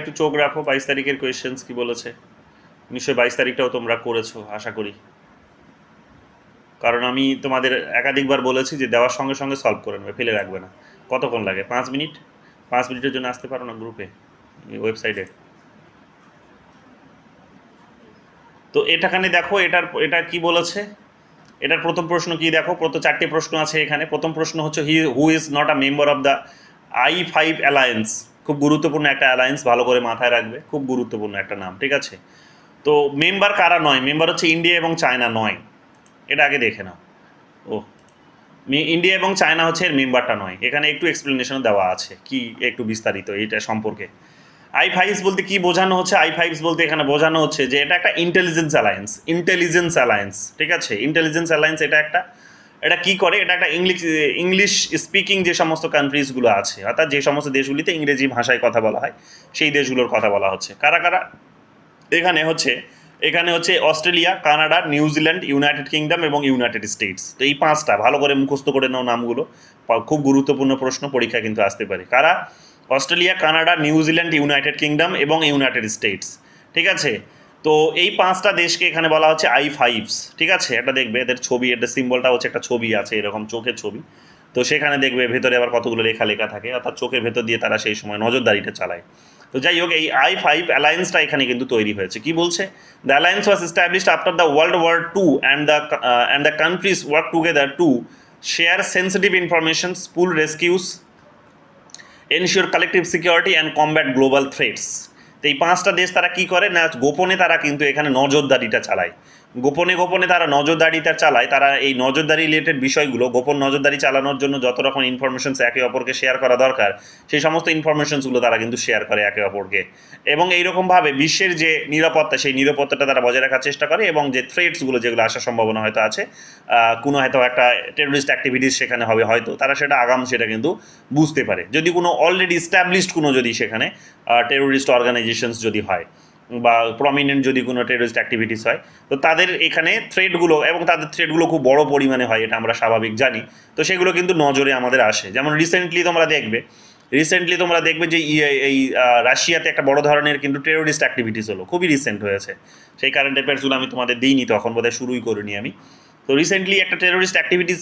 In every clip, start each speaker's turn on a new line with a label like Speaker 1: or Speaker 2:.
Speaker 1: একটু চোখ রাখো বাইশ তারিখের কোয়েশ্চেন্স কি বলেছে নিশ্চয়ই বাইশ তারিখটাও তোমরা করেছো আশা করি কারণ আমি তোমাদের একাধিকবার বলেছি যে দেওয়ার সঙ্গে সঙ্গে সলভ করে নেবে ফেলে রাখবে না কতক্ষণ লাগে পাঁচ মিনিট পাঁচ মিনিটের জন্য আসতে পারো না গ্রুপে ওয়েবসাইটে তো এটাখানে দেখো এটার এটা কি বলেছে এটার প্রথম প্রশ্ন কি দেখো প্রথম চারটি প্রশ্ন আছে এখানে প্রথম প্রশ্ন হচ্ছে he who is not a member of the eye five alliance খুব গুরুত্বপূর্ণ একটা অ্যালায়েন্স ভালো করে মাথায় রাখবে খুব গুরুত্বপূর্ণ একটা নাম ঠিক আছে তো মেম্বার কারা নয় মেম্বার হচ্ছে ইন্ডিয়া এবং চায়না নয় এটা আগে দেখে নাও ও ইন্ডিয়া এবং চায়না হচ্ছে এর মেম্বারটা নয় এখানে একটু এক্সপ্লেনেশন দেওয়া আছে কি একটু বিস্তারিত এটা সম্পর্কে আই ফাইভস বলতে কি বোঝানো হচ্ছে আই ফাইভস বলতে এখানে বোঝানো হচ্ছে যে এটা একটা ইন্টেলিজেন্স অ্যালায়েন্স ইন্টেলিজেন্স অ্যালায়েন্স ঠিক আছে ইন্টেলিজেন্স অ্যালায়েন্স এটা একটা এটা কি করে এটা একটা ইংলিশ ইংলিশ স্পিকিং যে সমস্ত কান্ট্রিজগুলো আছে অর্থাৎ যে সমস্ত দেশগুলিতে ইংরেজি ভাষায় কথা বলা হয় সেই দেশগুলোর কথা বলা হচ্ছে কারা কারা এখানে হচ্ছে এখানে হচ্ছে Australia Canada New Zealand United Kingdom এবং ইউনাইটেড স্টেটস তো এই পাঁচটা ভালো করে মুখস্থ করে নাও নামগুলো খুব গুরুত্বপূর্ণ প্রশ্ন পরীক্ষা কিন্তু আসতে পারে কারা Australia Canada New Zealand United Kingdom এবং ইউনাইটেড স্টেটস ঠিক আছে তো এই পাঁচটা দেশকে এখানে বলা হচ্ছে আই ফাইভস ঠিক আছে এটা দেখবে এদের ছবি এদের সিম্বলটা হচ্ছে একটা ছবি আছে এরকম চোখের ছবি তো সেখানে দেখবে ভেতরে আবার কতগুলো লেখা লেখা থাকে অর্থাৎ চোখের ভেতর দিয়ে তারা সেই সময় নজরদারিটা চালায় তো যাই হোক এই আই ফাইভ অ্যালায়েন্সটা এখানে কিন্তু তৈরি হয়েছে কি বলছে the alliance was established after the world war two and the and the countries work together to share sensitive information school rescues ensure collective security and combat global threats তো এই পাঁচটা দেশ তারা কি করে না গোপনে তারা কিন্তু এখানে নজরদারিটা চালায় গোপনে গোপনে তারা নজরদারি তার চালায় তারা এই নজরদারি রিলেটেড বিষয়গুলো গোপন নজরদারি চালানোর জন্য যত রকম ইনফরমেশনস একে অপরকে শেয়ার করা দরকার সেই সমস্ত ইনফরমেশনসগুলো তারা কিন্তু শেয়ার করে একে অপরকে এবং এইরকমভাবে বিশ্বের যে নিরাপত্তা সেই নিরাপত্তাটা তারা বজায় রাখার চেষ্টা করে এবং যে থ্রেটসগুলো যেগুলো আসার সম্ভাবনা হয়তো আছে কোনো হয়তো একটা টেররিস্ট অ্যাক্টিভিটিস সেখানে হবে হয়তো তারা সেটা আগাম সেটা কিন্তু বুঝতে পারে যদি কোনো অলরেডি স্ট্যাবলিশড কোনো যদি সেখানে টেররিস্ট অর্গানাইজেশনস যদি হয় বা প্রমিনেন্ট যদি কোনো টেরোরিস্ট অ্যাক্টিভিটিস হয় তো তাদের এখানে থ্রেডগুলো এবং তাদের থ্রেডগুলো খুব বড় পরিমাণে হয় এটা আমরা স্বাভাবিক জানি তো সেগুলো কিন্তু নজরে আমাদের আসে যেমন রিসেন্টলি তোমরা দেখবে রিসেন্টলি তোমরা দেখবে যে এই রাশিয়াতে একটা বড় ধরনের কিন্তু টেরোরিস্ট অ্যাক্টিভিটিস হলো খুবই রিসেন্ট হয়েছে সেই কারেন্ট অ্যাফেয়ার্সগুলো আমি তোমাদের দিইনি তখন বোধহয় শুরুই করিনি আমি তো রিসেন্টলি একটা টেরোরিস্ট অ্যাক্টিভিটিস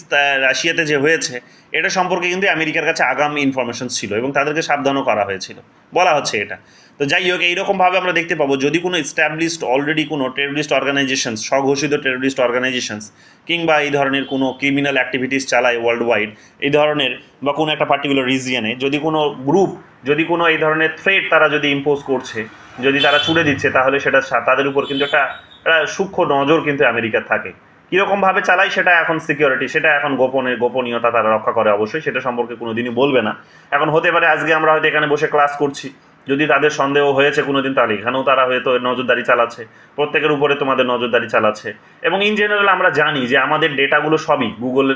Speaker 1: রাশিয়াতে যে হয়েছে এটা সম্পর্কে কিন্তু আমেরিকার কাছে আগাম ইনফরমেশন ছিল এবং তাদেরকে সাবধানও করা হয়েছিল বলা হচ্ছে এটা তো যাই হোক এইরকমভাবে আমরা দেখতে পাবো যদি কোনো স্ট্যাবলিশড অলরেডি কোনো টেররিস্ট অর্গানাইজেশনস স্বঘোষিত টেররিস্ট অর্গানাইজেশনস কিংবা এই ধরনের কোনো ক্রিমিনাল অ্যাক্টিভিটিস চালায় ওয়ার্ল্ড ওয়াইড এই ধরনের বা কোনো একটা পার্টিকুলার রিজিয়নে যদি কোনো গ্রুপ যদি কোনো এই ধরনের থ্রেট তারা যদি ইম্পোজ করছে যদি তারা ছুড়ে দিচ্ছে তাহলে সেটা তাদের উপর কিন্তু একটা একটা সূক্ষ্ম নজর কিন্তু আমেরিকার থাকে কীরকমভাবে চালায় সেটা এখন সিকিউরিটি সেটা এখন গোপনে গোপনীয়তা তারা রক্ষা করে অবশ্যই সেটা সম্পর্কে কোনো দিনই বলবে না এখন হতে পারে আজকে আমরা হয়তো এখানে বসে ক্লাস করছি যদি তাদের সন্দেহ হয়েছে কোনো দিন তাহলে এখানেও তারা হয়তো নজরদারি চালাচ্ছে প্রত্যেকের উপরে তোমাদের নজরদারি চালাচ্ছে এবং ইন জেনারেল আমরা জানি যে আমাদের ডেটাগুলো সবই গুগল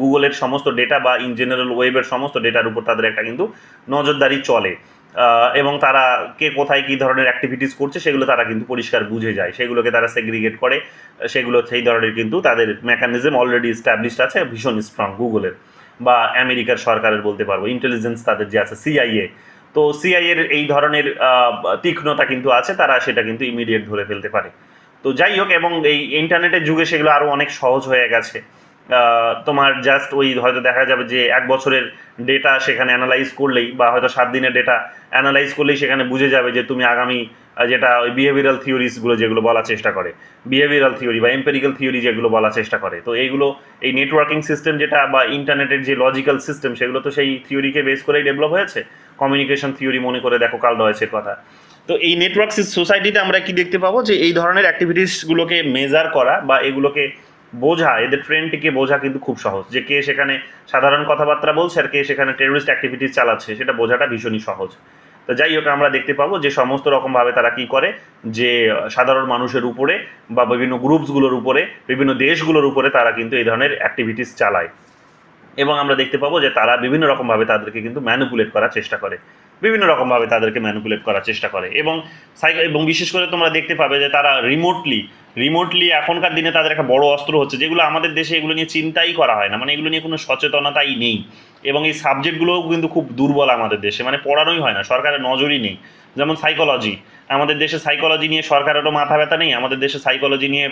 Speaker 1: গুগলের সমস্ত ডেটা বা ইন জেনারেল ওয়েবের সমস্ত ডেটার উপর তাদের একটা কিন্তু নজরদারি চলে এবং তারা কে কোথায় কী ধরনের অ্যাক্টিভিটিস করছে সেগুলো তারা কিন্তু পরিষ্কার বুঝে যায় সেগুলোকে তারা সেগ্রিগেট করে সেগুলো সেই ধরনের কিন্তু তাদের মেকানিজম অলরেডি স্ট্যাবলিশড আছে ভীষণ স্ট্রং গুগলের বা আমেরিকার সরকারের বলতে পারবো ইন্টেলিজেন্স তাদের যে আছে সিআইএ তো সিআই এর এই ধরনের তীক্ষ্ণতা কিন্তু আছে তারা সেটা কিন্তু ইমিডিয়েট ধরে ফেলতে পারে তো যাই হোক এবং এই ইন্টারনেটের যুগে সেগুলো আরও অনেক সহজ হয়ে গেছে তোমার জাস্ট ওই হয়তো দেখা যাবে যে এক বছরের ডেটা সেখানে অ্যানালাইজ করলেই বা হয়তো সাত দিনের ডেটা অ্যানালাইজ করলেই সেখানে বুঝে যাবে যে তুমি আগামী যেটা ওই বিহেভিয়ারাল থিওরিসগুলো যেগুলো বলার চেষ্টা করে বিহেভিয়ারাল থিওরি বা এম্পেরিক্যাল থিওরি যেগুলো বলার চেষ্টা করে তো এইগুলো এই নেটওয়ার্কিং সিস্টেম যেটা বা ইন্টারনেটের যে লজিক্যাল সিস্টেম সেগুলো তো সেই থিওরিকে বেস করেই ডেভেলপ হয়েছে কমিউনিকেশন থিওরি মনে করে দেখো কাল রয়েছে কথা তো এই নেটওয়ার্ক সোসাইটিতে আমরা কি দেখতে পাবো যে এই ধরনের অ্যাক্টিভিটিসগুলোকে মেজার করা বা এগুলোকে বোঝা এদের ট্রেন্ডটিকে বোঝা কিন্তু খুব সহজ যে কে সেখানে সাধারণ কথাবার্তা বলছে আর কে সেখানে টেররিস্ট অ্যাক্টিভিটিস চালাচ্ছে সেটা বোঝাটা ভীষণই সহজ তো যাই হোক আমরা দেখতে পাবো যে সমস্ত রকমভাবে তারা কি করে যে সাধারণ মানুষের উপরে বা বিভিন্ন গ্রুপসগুলোর উপরে বিভিন্ন দেশগুলোর উপরে তারা কিন্তু এই ধরনের অ্যাক্টিভিটিস চালায় এবং আমরা দেখতে পাবো যে তারা বিভিন্ন রকমভাবে তাদেরকে কিন্তু ম্যানুপুলেট করার চেষ্টা করে বিভিন্ন রকমভাবে তাদেরকে ম্যানুপুলেট করার চেষ্টা করে এবং এবং বিশেষ করে তোমরা দেখতে পাবে যে তারা রিমোটলি রিমোটলি এখনকার দিনে তাদের একটা বড় অস্ত্র হচ্ছে যেগুলো আমাদের দেশে এগুলো নিয়ে চিন্তাই করা হয় না মানে এগুলো নিয়ে কোনো সচেতনতাই নেই এবং এই সাবজেক্টগুলোও কিন্তু খুব দুর্বল আমাদের দেশে মানে পড়ানোই হয় না সরকারের নজরই নেই যেমন সাইকোলজি আমাদের দেশে সাইকোলজি নিয়ে সরকারেরও মাথা ব্যথা নেই আমাদের দেশে সাইকোলজি নিয়ে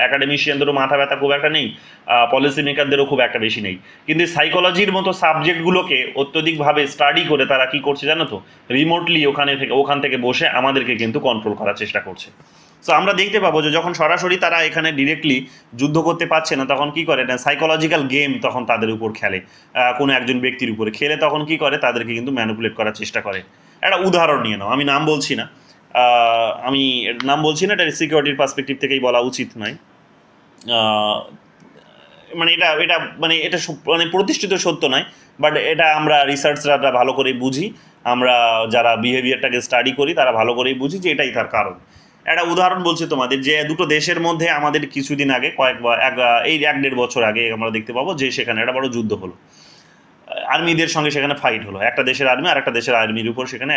Speaker 1: অ্যাকাডেমিশিয়ানদেরও মাথা ব্যথা খুব একটা নেই পলিসি মেকারদেরও খুব একটা বেশি নেই কিন্তু সাইকোলজির মতো সাবজেক্টগুলোকে অত্যধিকভাবে স্টাডি করে তারা কি করছে জানো তো রিমোটলি ওখানে থেকে ওখান থেকে বসে আমাদেরকে কিন্তু কন্ট্রোল করার চেষ্টা করছে সো আমরা দেখতে পাবো যে যখন সরাসরি তারা এখানে ডিরেক্টলি যুদ্ধ করতে পারছে না তখন কি করে না সাইকোলজিক্যাল গেম তখন তাদের উপর খেলে কোনো একজন ব্যক্তির উপরে খেলে তখন কি করে তাদেরকে কিন্তু ম্যানুপুলেট করার চেষ্টা করে একটা উদাহরণ নিয়ে নাও আমি নাম বলছি না আমি নাম বলছি না এটা সিকিউরিটির পার্সপেক্টিভ থেকেই বলা উচিত নয় মানে এটা এটা মানে এটা মানে প্রতিষ্ঠিত সত্য নয় বাট এটা আমরা রিসার্চরা ভালো করে বুঝি আমরা যারা বিহেভিয়ারটাকে স্টাডি করি তারা ভালো করেই বুঝি যে এটাই তার কারণ একটা উদাহরণ বলছি তোমাদের যে দুটো দেশের মধ্যে আমাদের কিছুদিন আগে কয়েক এক এই এক দেড় বছর আগে আমরা দেখতে পাবো যে সেখানে একটা বড় যুদ্ধ হলো আর্মিদের সঙ্গে সেখানে ফাইট হলো একটা দেশের আর্মি আর একটা দেশের আর্মির উপর সেখানে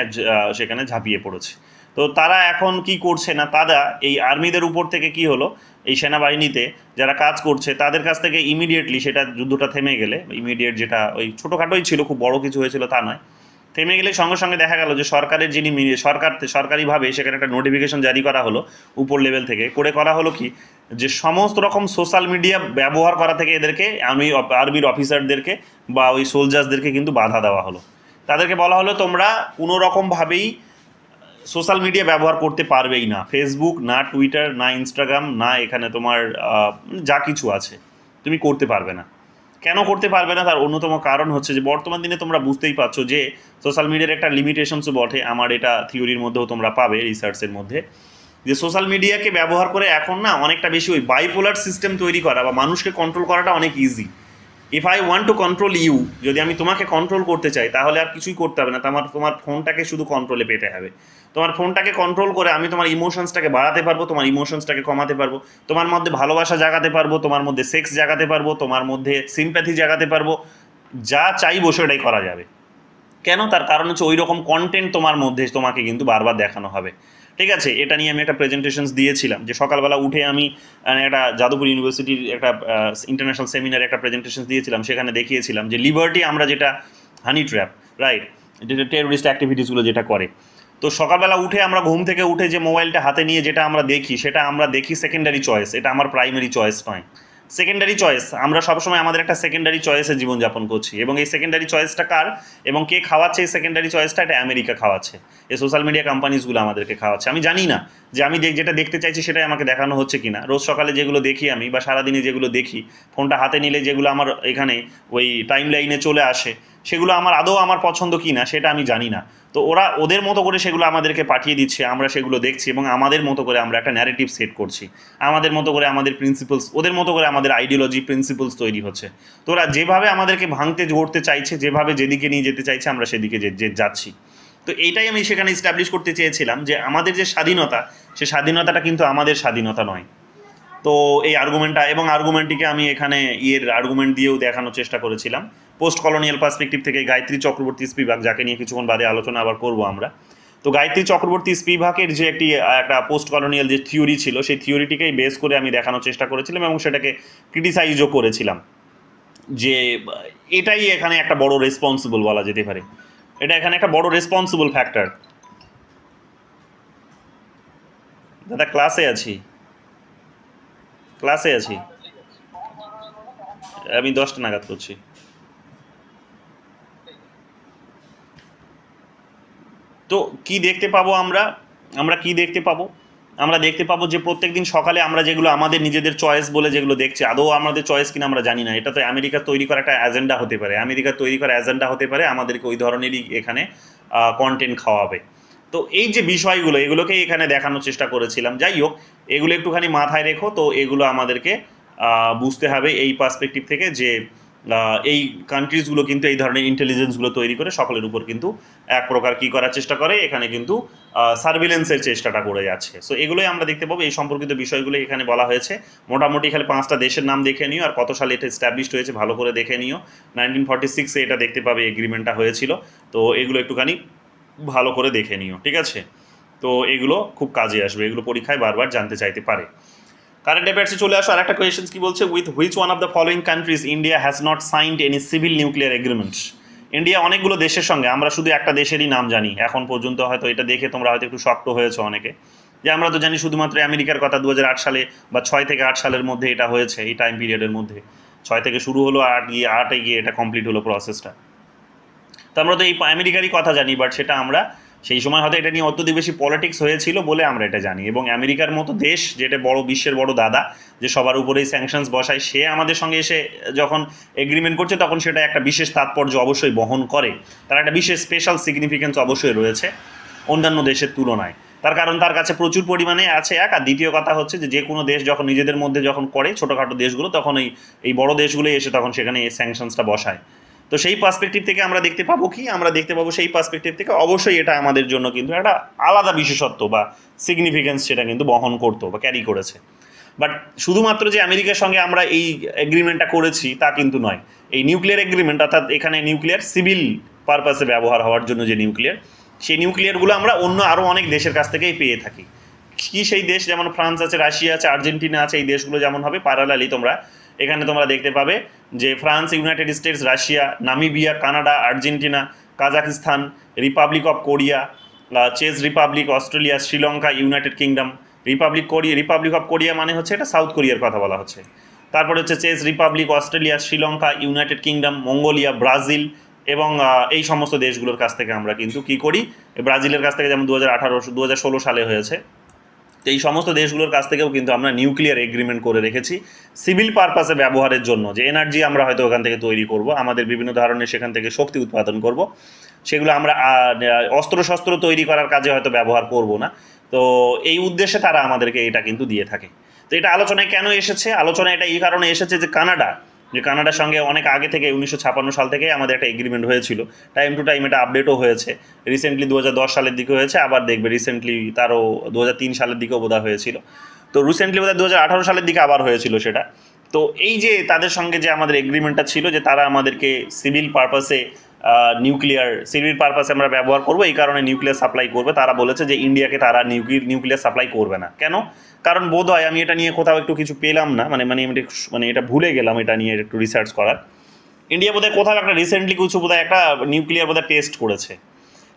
Speaker 1: সেখানে ঝাঁপিয়ে পড়েছে তো তারা এখন কি করছে না তারা এই আর্মিদের উপর থেকে কি হলো এই সেনাবাহিনীতে যারা কাজ করছে তাদের কাছ থেকে ইমিডিয়েটলি সেটা যুদ্ধটা থেমে গেলে ইমিডিয়েট যেটা ওই ছোটোখাটোই ছিল খুব বড় কিছু হয়েছিল তা নয় থেমে গেলে সঙ্গে সঙ্গে দেখা গেল যে সরকারের যিনি সরকার সরকারিভাবে সেখানে একটা নোটিফিকেশন জারি করা হলো উপর লেভেল থেকে করে করা হলো কি যে সমস্ত রকম সোশ্যাল মিডিয়া ব্যবহার করা থেকে এদেরকে আর্মি আর্মির অফিসারদেরকে বা ওই সোলজার্সদেরকে কিন্তু বাধা দেওয়া হলো তাদেরকে বলা হলো তোমরা কোনো রকমভাবেই সোশ্যাল মিডিয়া ব্যবহার করতে পারবেই না ফেসবুক না টুইটার না ইনস্টাগ্রাম না এখানে তোমার যা কিছু আছে তুমি করতে পারবে না কেন করতে পারবে না তার অন্যতম কারণ হচ্ছে যে বর্তমান দিনে তোমরা বুঝতেই পারছো যে সোশ্যাল মিডিয়ার একটা লিমিটেশনসও বটে আমার এটা থিওরির মধ্যেও তোমরা পাবে রিসার্চের মধ্যে যে সোশ্যাল মিডিয়াকে ব্যবহার করে এখন না অনেকটা বেশি ওই বাইপোলার সিস্টেম তৈরি করা বা মানুষকে কন্ট্রোল করাটা অনেক easy if I want to control you যদি আমি তোমাকে কন্ট্রোল করতে চাই তাহলে আর কিছুই করতে হবে না তোমার তোমার ফোনটাকে শুধু কন্ট্রোলে পেতে হবে তোমার ফোনটাকে কন্ট্রোল করে আমি তোমার ইমোশনসটাকে বাড়াতে পারবো তোমার ইমোশনসটাকে কমাতে পারবো তোমার মধ্যে ভালোবাসা জাগাতে পারবো তোমার মধ্যে সেক্স জাগাতে পারবো তোমার মধ্যে সিম্প্যাথি জাগাতে পারবো যা বসে ওটাই করা যাবে কেন তার কারণ হচ্ছে ওই রকম কন্টেন্ট তোমার মধ্যে তোমাকে কিন্তু বারবার দেখানো হবে ঠিক আছে এটা নিয়ে আমি একটা প্রেজেন্টেশনস দিয়েছিলাম যে সকালবেলা উঠে আমি একটা যাদবপুর ইউনিভার্সিটির একটা ইন্টারন্যাশনাল সেমিনারে একটা প্রেজেন্টেশন দিয়েছিলাম সেখানে দেখিয়েছিলাম যে লিবার্টি আমরা যেটা হানি ট্র্যাপ রাইট যেটা টেরোরিস্ট অ্যাক্টিভিটিসগুলো যেটা করে তো সকালবেলা উঠে আমরা ঘুম থেকে উঠে যে মোবাইলটা হাতে নিয়ে যেটা আমরা দেখি সেটা আমরা দেখি সেকেন্ডারি চয়েস এটা আমার প্রাইমারি চয়েস নয় সেকেন্ডারি চয়েস আমরা সবসময় আমাদের একটা সেকেন্ডারি চয়েসে জীবনযাপন করছি এবং এই সেকেন্ডারি চয়েসটা কার এবং কে খাওয়াচ্ছে এই সেকেন্ডারি চয়েসটা এটা আমেরিকা খাওয়াচ্ছে এই সোশ্যাল মিডিয়া কোম্পানিজগুলো আমাদেরকে খাওয়াচ্ছে আমি জানি না যে আমি যেটা দেখতে চাইছি সেটাই আমাকে দেখানো হচ্ছে কিনা রোজ সকালে যেগুলো দেখি আমি বা সারাদিনে যেগুলো দেখি ফোনটা হাতে নিলে যেগুলো আমার এখানে ওই টাইম লাইনে চলে আসে সেগুলো আমার আদৌ আমার পছন্দ কি না সেটা আমি জানি না তো ওরা ওদের মতো করে সেগুলো আমাদেরকে পাঠিয়ে দিচ্ছে আমরা সেগুলো দেখছি এবং আমাদের মতো করে আমরা একটা ন্যারেটিভ সেট করছি আমাদের মতো করে আমাদের প্রিন্সিপালস ওদের মতো করে আমাদের আইডিওলজি প্রিন্সিপালস তৈরি হচ্ছে তো ওরা যেভাবে আমাদেরকে ভাঙতে জড়তে চাইছে যেভাবে যেদিকে নিয়ে যেতে চাইছে আমরা সেদিকে যে যাচ্ছি তো এইটাই আমি সেখানে স্টাবলিশ করতে চেয়েছিলাম যে আমাদের যে স্বাধীনতা সে স্বাধীনতাটা কিন্তু আমাদের স্বাধীনতা নয় তো এই আর্গুমেন্টটা এবং আর্গুমেন্টটিকে আমি এখানে ইয়ের আর্গুমেন্ট দিয়েও দেখানোর চেষ্টা করেছিলাম পোস্ট কলোনিয়াল পার্সপেক্টিভ থেকে গায়ত্রী চক্রবর্তী স্পিভাক যাকে নিয়ে কিছুক্ষণ বাদে আলোচনা আবার করব আমরা তো গায়ত্রী চক্রবর্তী স্পিভাকের যে একটি একটা পোস্ট কলোনিয়াল যে থিওরি ছিল সেই থিওরিটিকেই বেস করে আমি দেখানোর চেষ্টা করেছিলাম এবং সেটাকে ক্রিটিসাইজও করেছিলাম যে এটাই এখানে একটা বড় রেসপন্সিবল বলা যেতে পারে এটা এখানে একটা বড় রেসপন্সিবল ফ্যাক্টর দাদা ক্লাসে আছি ক্লাসে আছি আমি দশটা নাগাদ করছি তো কি দেখতে পাবো আমরা আমরা কি দেখতে পাবো আমরা দেখতে পাবো যে প্রত্যেক দিন সকালে আমরা যেগুলো আমাদের নিজেদের চয়েস বলে যেগুলো দেখছি আদৌ আমাদের চয়েস কিনা আমরা জানি না এটা তো আমেরিকা তৈরি করা একটা অ্যাজেন্ডা হতে পারে আমেরিকা তৈরি করা অ্যাজেন্ডা হতে পারে আমাদেরকে ওই ধরনেরই এখানে কন্টেন্ট খাওয়াবে তো এই যে বিষয়গুলো এগুলোকে এখানে দেখানোর চেষ্টা করেছিলাম যাই হোক এগুলো একটুখানি মাথায় রেখো তো এগুলো আমাদেরকে বুঝতে হবে এই পার্সপেক্টিভ থেকে যে এই কান্ট্রিজগুলো কিন্তু এই ধরনের ইন্টেলিজেন্সগুলো তৈরি করে সকলের উপর কিন্তু এক প্রকার কী করার চেষ্টা করে এখানে কিন্তু সার্ভিলেন্সের চেষ্টাটা করে যাচ্ছে সো এগুলোই আমরা দেখতে পাবো এই সম্পর্কিত বিষয়গুলো এখানে বলা হয়েছে মোটামুটি খালি পাঁচটা দেশের নাম দেখে নিও আর কত সালে এটা স্ট্যাবলিশ হয়েছে ভালো করে দেখে নিও নাইনটিন ফর্টি সিক্সে এটা দেখতে পাবে এগ্রিমেন্টটা হয়েছিল তো এগুলো একটুখানি ভালো করে দেখে নিও ঠিক আছে তো এগুলো খুব কাজে আসবে এগুলো পরীক্ষায় বারবার জানতে চাইতে পারে কারেন্ট অ্যাফেয়ার্সে চলে আসো আর একটা কোয়েশন কি বলছে with which one of the following countries India has not signed any civil nuclear agreement India অনেকগুলো দেশের সঙ্গে আমরা শুধু একটা দেশেরই নাম জানি এখন পর্যন্ত হয়তো এটা দেখে তোমরা হয়তো একটু শক্ত হয়েছে অনেকে যে আমরা তো জানি শুধুমাত্র আমেরিকার কথা দু সালে বা ছয় থেকে আট সালের মধ্যে এটা হয়েছে এই টাইম পিরিয়ডের মধ্যে ছয় থেকে শুরু হলো আট গিয়ে আটে গিয়ে এটা কমপ্লিট হলো প্রসেসটা তো আমরা তো এই আমেরিকারই কথা জানি বাট সেটা আমরা সেই সময় হয়তো এটা নিয়ে অত্যধিক বেশি পলিটিক্স হয়েছিল বলে আমরা এটা জানি এবং আমেরিকার মতো দেশ যেটা বড় বিশ্বের বড় দাদা যে সবার উপরেই স্যাংশনস বসায় সে আমাদের সঙ্গে এসে যখন এগ্রিমেন্ট করছে তখন সেটা একটা বিশেষ তাৎপর্য অবশ্যই বহন করে তার একটা বিশেষ স্পেশাল সিগনিফিকেন্স অবশ্যই রয়েছে অন্যান্য দেশের তুলনায় তার কারণ তার কাছে প্রচুর পরিমাণে আছে এক আর দ্বিতীয় কথা হচ্ছে যে যে কোনো দেশ যখন নিজেদের মধ্যে যখন করে ছোটোখাটো দেশগুলো তখন এই এই বড় দেশগুলোই এসে তখন সেখানে এই স্যাংশনসটা বসায় তো সেই পার্সপেক্টিভ থেকে আমরা দেখতে পাবো কি আমরা দেখতে পাবো সেই পার্সপেক্টিভ থেকে অবশ্যই এটা আমাদের জন্য কিন্তু একটা আলাদা বিশেষত্ব বা সিগনিফিকেন্স সেটা কিন্তু বহন করতো বা ক্যারি করেছে বাট শুধুমাত্র যে আমেরিকার সঙ্গে আমরা এই এগ্রিমেন্টটা করেছি তা কিন্তু নয় এই নিউক্লিয়ার এগ্রিমেন্ট অর্থাৎ এখানে নিউক্লিয়ার সিভিল পারপাসে ব্যবহার হওয়ার জন্য যে নিউক্লিয়ার সেই নিউক্লিয়ারগুলো আমরা অন্য আরও অনেক দেশের কাছ থেকেই পেয়ে থাকি কি সেই দেশ যেমন ফ্রান্স আছে রাশিয়া আছে আর্জেন্টিনা আছে এই দেশগুলো যেমন হবে প্যারালালি তোমরা এখানে তোমরা দেখতে পাবে যে France United States Russia Namibia Canada Argentina Kazakhstan Republic of Korea Czech Republic Australia Sri Lanka United Kingdom Republic Korea Republic of Korea মানে হচ্ছে এটা সাউথ কোরিয়ার কথা বলা হচ্ছে তারপরে হচ্ছে Czech Republic Australia Sri Lanka United Kingdom Mongolia Brazil এবং এই সমস্ত দেশগুলোর কাছ থেকে আমরা কিন্তু কি করি ব্রাজিলের কাছ থেকে যেমন দু হাজার আঠারো দু সালে হয়েছে তো এই সমস্ত দেশগুলোর কাছ থেকেও কিন্তু আমরা নিউক্লিয়ার এগ্রিমেন্ট করে রেখেছি সিভিল পারপাসে ব্যবহারের জন্য যে এনার্জি আমরা হয়তো ওখান থেকে তৈরি করব আমাদের বিভিন্ন ধরনের সেখান থেকে শক্তি উৎপাদন করব সেগুলো আমরা অস্ত্র শস্ত্র তৈরি করার কাজে হয়তো ব্যবহার করব না তো এই উদ্দেশ্যে তারা আমাদেরকে এটা কিন্তু দিয়ে থাকে তো এটা আলোচনায় কেন এসেছে আলোচনায় এটা এই কারণে এসেছে যে কানাডা যে কানাডার সঙ্গে অনেক আগে থেকে উনিশশো সাল থেকে আমাদের একটা এগ্রিমেন্ট হয়েছিল টাইম টু টাইম এটা আপডেটও হয়েছে রিসেন্টলি দু সালের দিকে হয়েছে আবার দেখবে রিসেন্টলি তারও দু সালের দিকেও বোধহয় হয়েছিল তো রিসেন্টলি বোধহয় দু সালের দিকে আবার হয়েছিল সেটা তো এই যে তাদের সঙ্গে যে আমাদের এগ্রিমেন্টটা ছিল যে তারা আমাদেরকে সিভিল পারপাসে নিউক্লিয়ার সিভির পারপাসে আমরা ব্যবহার করব এই কারণে নিউক্লিয়ার সাপ্লাই করবে তারা বলেছে যে ইন্ডিয়াকে তারা নিউক্লিয়ার সাপ্লাই করবে না কেন কারণ বোধ হয় আমি এটা নিয়ে কোথাও একটু কিছু পেলাম না মানে মানে আমি মানে, মানে এটা ভুলে গেলাম এটা নিয়ে একটু রিসার্চ করার ইন্ডিয়া বোধহয় কোথাও একটা রিসেন্টলি কিছু বোধহয় একটা নিউক্লিয়ার বোধহয় টেস্ট করেছে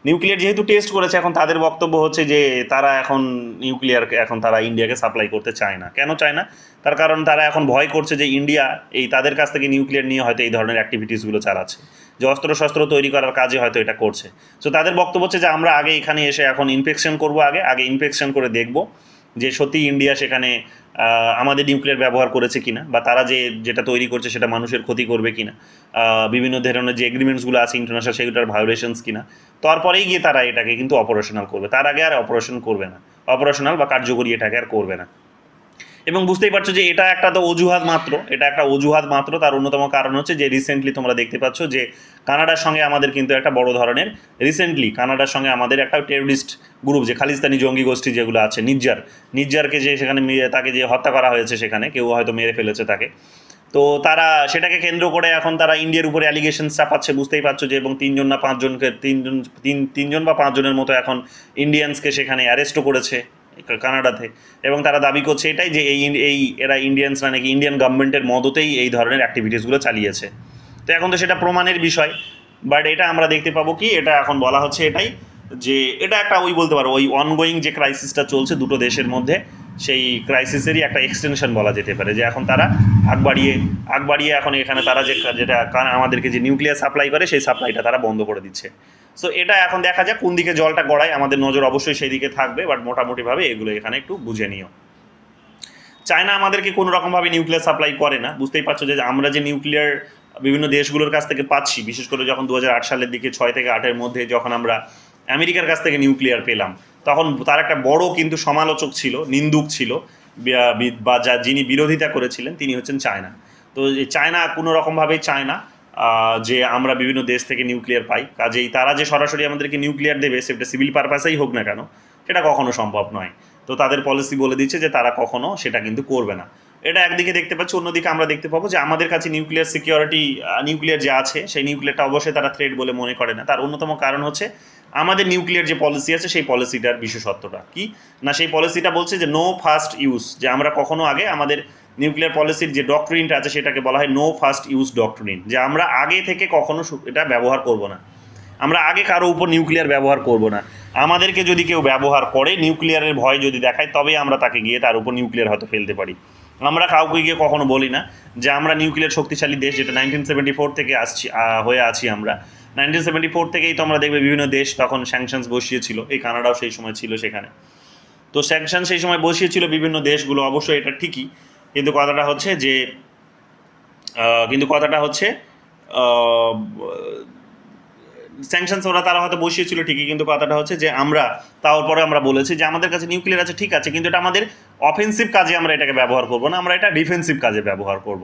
Speaker 1: নিউক্লিয়ার যেহেতু টেস্ট করেছে এখন তাদের বক্তব্য হচ্ছে যে তারা এখন নিউক্লিয়ারকে এখন তারা ইন্ডিয়াকে সাপ্লাই করতে চায় না কেন চায় না তার কারণ তারা এখন ভয় করছে যে ইন্ডিয়া এই তাদের কাছ থেকে নিউক্লিয়ার নিয়ে হয়তো এই ধরনের অ্যাক্টিভিটিসগুলো চালাচ্ছে যে অস্ত্র শস্ত্র তৈরি করার কাজে হয়তো এটা করছে সো তাদের বক্তব্য হচ্ছে যে আমরা আগে এখানে এসে এখন ইনফেকশন করব আগে আগে ইনফেকশন করে দেখব যে সত্যি ইন্ডিয়া সেখানে আমাদের নিউক্লিয়ার ব্যবহার করেছে কিনা বা তারা যে যেটা তৈরি করছে সেটা মানুষের ক্ষতি করবে কিনা বিভিন্ন ধরনের যে এগ্রিমেন্টসগুলো আছে ইন্টারন্যাশনাল সেগুলোর ভায়োলেশনস কিনা তারপরেই গিয়ে তারা এটাকে কিন্তু অপারেশনাল করবে তার আগে আর অপারেশন করবে না অপারেশনাল বা কার্যকরী এটাকে আর করবে না এবং বুঝতেই পারছো যে এটা একটা তো অজুহাত মাত্র এটা একটা অজুহাত মাত্র তার অন্যতম কারণ হচ্ছে যে রিসেন্টলি তোমরা দেখতে পাচ্ছ যে কানাডার সঙ্গে আমাদের কিন্তু একটা বড় ধরনের রিসেন্টলি কানাডার সঙ্গে আমাদের একটা টেরোরিস্ট গ্রুপ যে খালিস্তানি জঙ্গি গোষ্ঠী যেগুলো আছে নিজ্জার নিজ্জারকে যে সেখানে তাকে যে হত্যা করা হয়েছে সেখানে কেউ হয়তো মেরে ফেলেছে তাকে তো তারা সেটাকে কেন্দ্র করে এখন তারা ইন্ডিয়ার উপরে অ্যালিগেশন চাপাচ্ছে বুঝতেই পারছো যে এবং তিনজন না পাঁচজনকে তিনজন তিন তিনজন বা পাঁচজনের মতো এখন ইন্ডিয়ানসকে সেখানে অ্যারেস্টও করেছে কানাডাতে এবং তারা দাবি করছে এটাই যে এই এই এরা ইন্ডিয়ানসরা নাকি ইন্ডিয়ান গভর্নমেন্টের মদতেই এই ধরনের অ্যাক্টিভিটিসগুলো চালিয়েছে তো এখন তো সেটা প্রমাণের বিষয় বাট এটা আমরা দেখতে পাবো কি এটা এখন বলা হচ্ছে এটাই যে এটা একটা ওই বলতে পারো ওই অনগোয়িং যে ক্রাইসিসটা চলছে দুটো দেশের মধ্যে সেই ক্রাইসিসেরই একটা এক্সটেনশন বলা যেতে পারে যে এখন তারা আগ বাড়িয়ে আগ বাড়িয়ে এখন এখানে তারা যে যেটা আমাদেরকে যে নিউক্লিয়ার সাপ্লাই করে সেই সাপ্লাইটা তারা বন্ধ করে দিচ্ছে সো এটা এখন দেখা যাক কোন দিকে জলটা গড়ায় আমাদের নজর অবশ্যই সেই দিকে থাকবে বাট মোটামুটিভাবে এগুলো এখানে একটু বুঝে নিও চায়না আমাদেরকে কোনো রকমভাবে নিউক্লিয়ার সাপ্লাই করে না বুঝতেই পারছো যে আমরা যে নিউক্লিয়ার বিভিন্ন দেশগুলোর কাছ থেকে পাচ্ছি বিশেষ করে যখন দু সালের দিকে ছয় থেকে আটের মধ্যে যখন আমরা আমেরিকার কাছ থেকে নিউক্লিয়ার পেলাম তখন তার একটা বড় কিন্তু সমালোচক ছিল নিন্দুক ছিল বা যা যিনি বিরোধিতা করেছিলেন তিনি হচ্ছেন চায়না তো চায়না কোনো রকমভাবেই চায় না যে আমরা বিভিন্ন দেশ থেকে নিউক্লিয়ার পাই কাজেই তারা যে সরাসরি আমাদেরকে নিউক্লিয়ার দেবে সেটা সিভিল পারপাসেই হোক না কেন সেটা কখনো সম্ভব নয় তো তাদের পলিসি বলে দিচ্ছে যে তারা কখনো সেটা কিন্তু করবে না এটা একদিকে দেখতে পাচ্ছি অন্যদিকে আমরা দেখতে পাবো যে আমাদের কাছে নিউক্লিয়ার সিকিউরিটি নিউক্লিয়ার যে আছে সেই নিউক্লিয়ারটা অবশ্যই তারা থ্রেড বলে মনে করে না তার অন্যতম কারণ হচ্ছে আমাদের নিউক্লিয়ার যে পলিসি আছে সেই পলিসিটার বিশেষত্বটা কি না সেই পলিসিটা বলছে যে নো ফার্স্ট ইউজ যে আমরা কখনো আগে আমাদের নিউক্লিয়ার পলিসির যে ডক্টরিনটা আছে সেটাকে বলা হয় নো ফার্স্ট ইউজ ডক্টরিন যে আমরা আগে থেকে কখনো এটা ব্যবহার করব না আমরা আগে কারো উপর নিউক্লিয়ার ব্যবহার করব না আমাদেরকে যদি কেউ ব্যবহার করে নিউক্লিয়ারের ভয় যদি দেখায় তবেই আমরা তাকে গিয়ে তার উপর নিউক্লিয়ার হয়তো ফেলতে পারি আমরা কাউকে গিয়ে কখনো বলি না যে আমরা নিউক্লিয়ার শক্তিশালী দেশ যেটা নাইনটিন সেভেন্টি ফোর থেকে আসছি হয়ে আছি আমরা নাইনটিন সেভেন্টি ফোর থেকেই তো আমরা দেখবে বিভিন্ন দেশ তখন স্যাংশনস বসিয়েছিল এই কানাডাও সেই সময় ছিল সেখানে তো স্যাংশন সেই সময় বসিয়েছিল বিভিন্ন দেশগুলো অবশ্যই এটা ঠিকই কিন্তু কথাটা হচ্ছে যে কিন্তু কথাটা হচ্ছে স্যাংশনস ওরা তারা হয়তো বসিয়েছিল ঠিকই কিন্তু কথাটা হচ্ছে যে আমরা তারপরে আমরা বলেছি যে আমাদের কাছে নিউক্লিয়ার আছে ঠিক আছে কিন্তু এটা আমাদের অফেন্সিভ কাজে আমরা এটাকে ব্যবহার করবো না আমরা এটা ডিফেন্সিভ কাজে ব্যবহার করব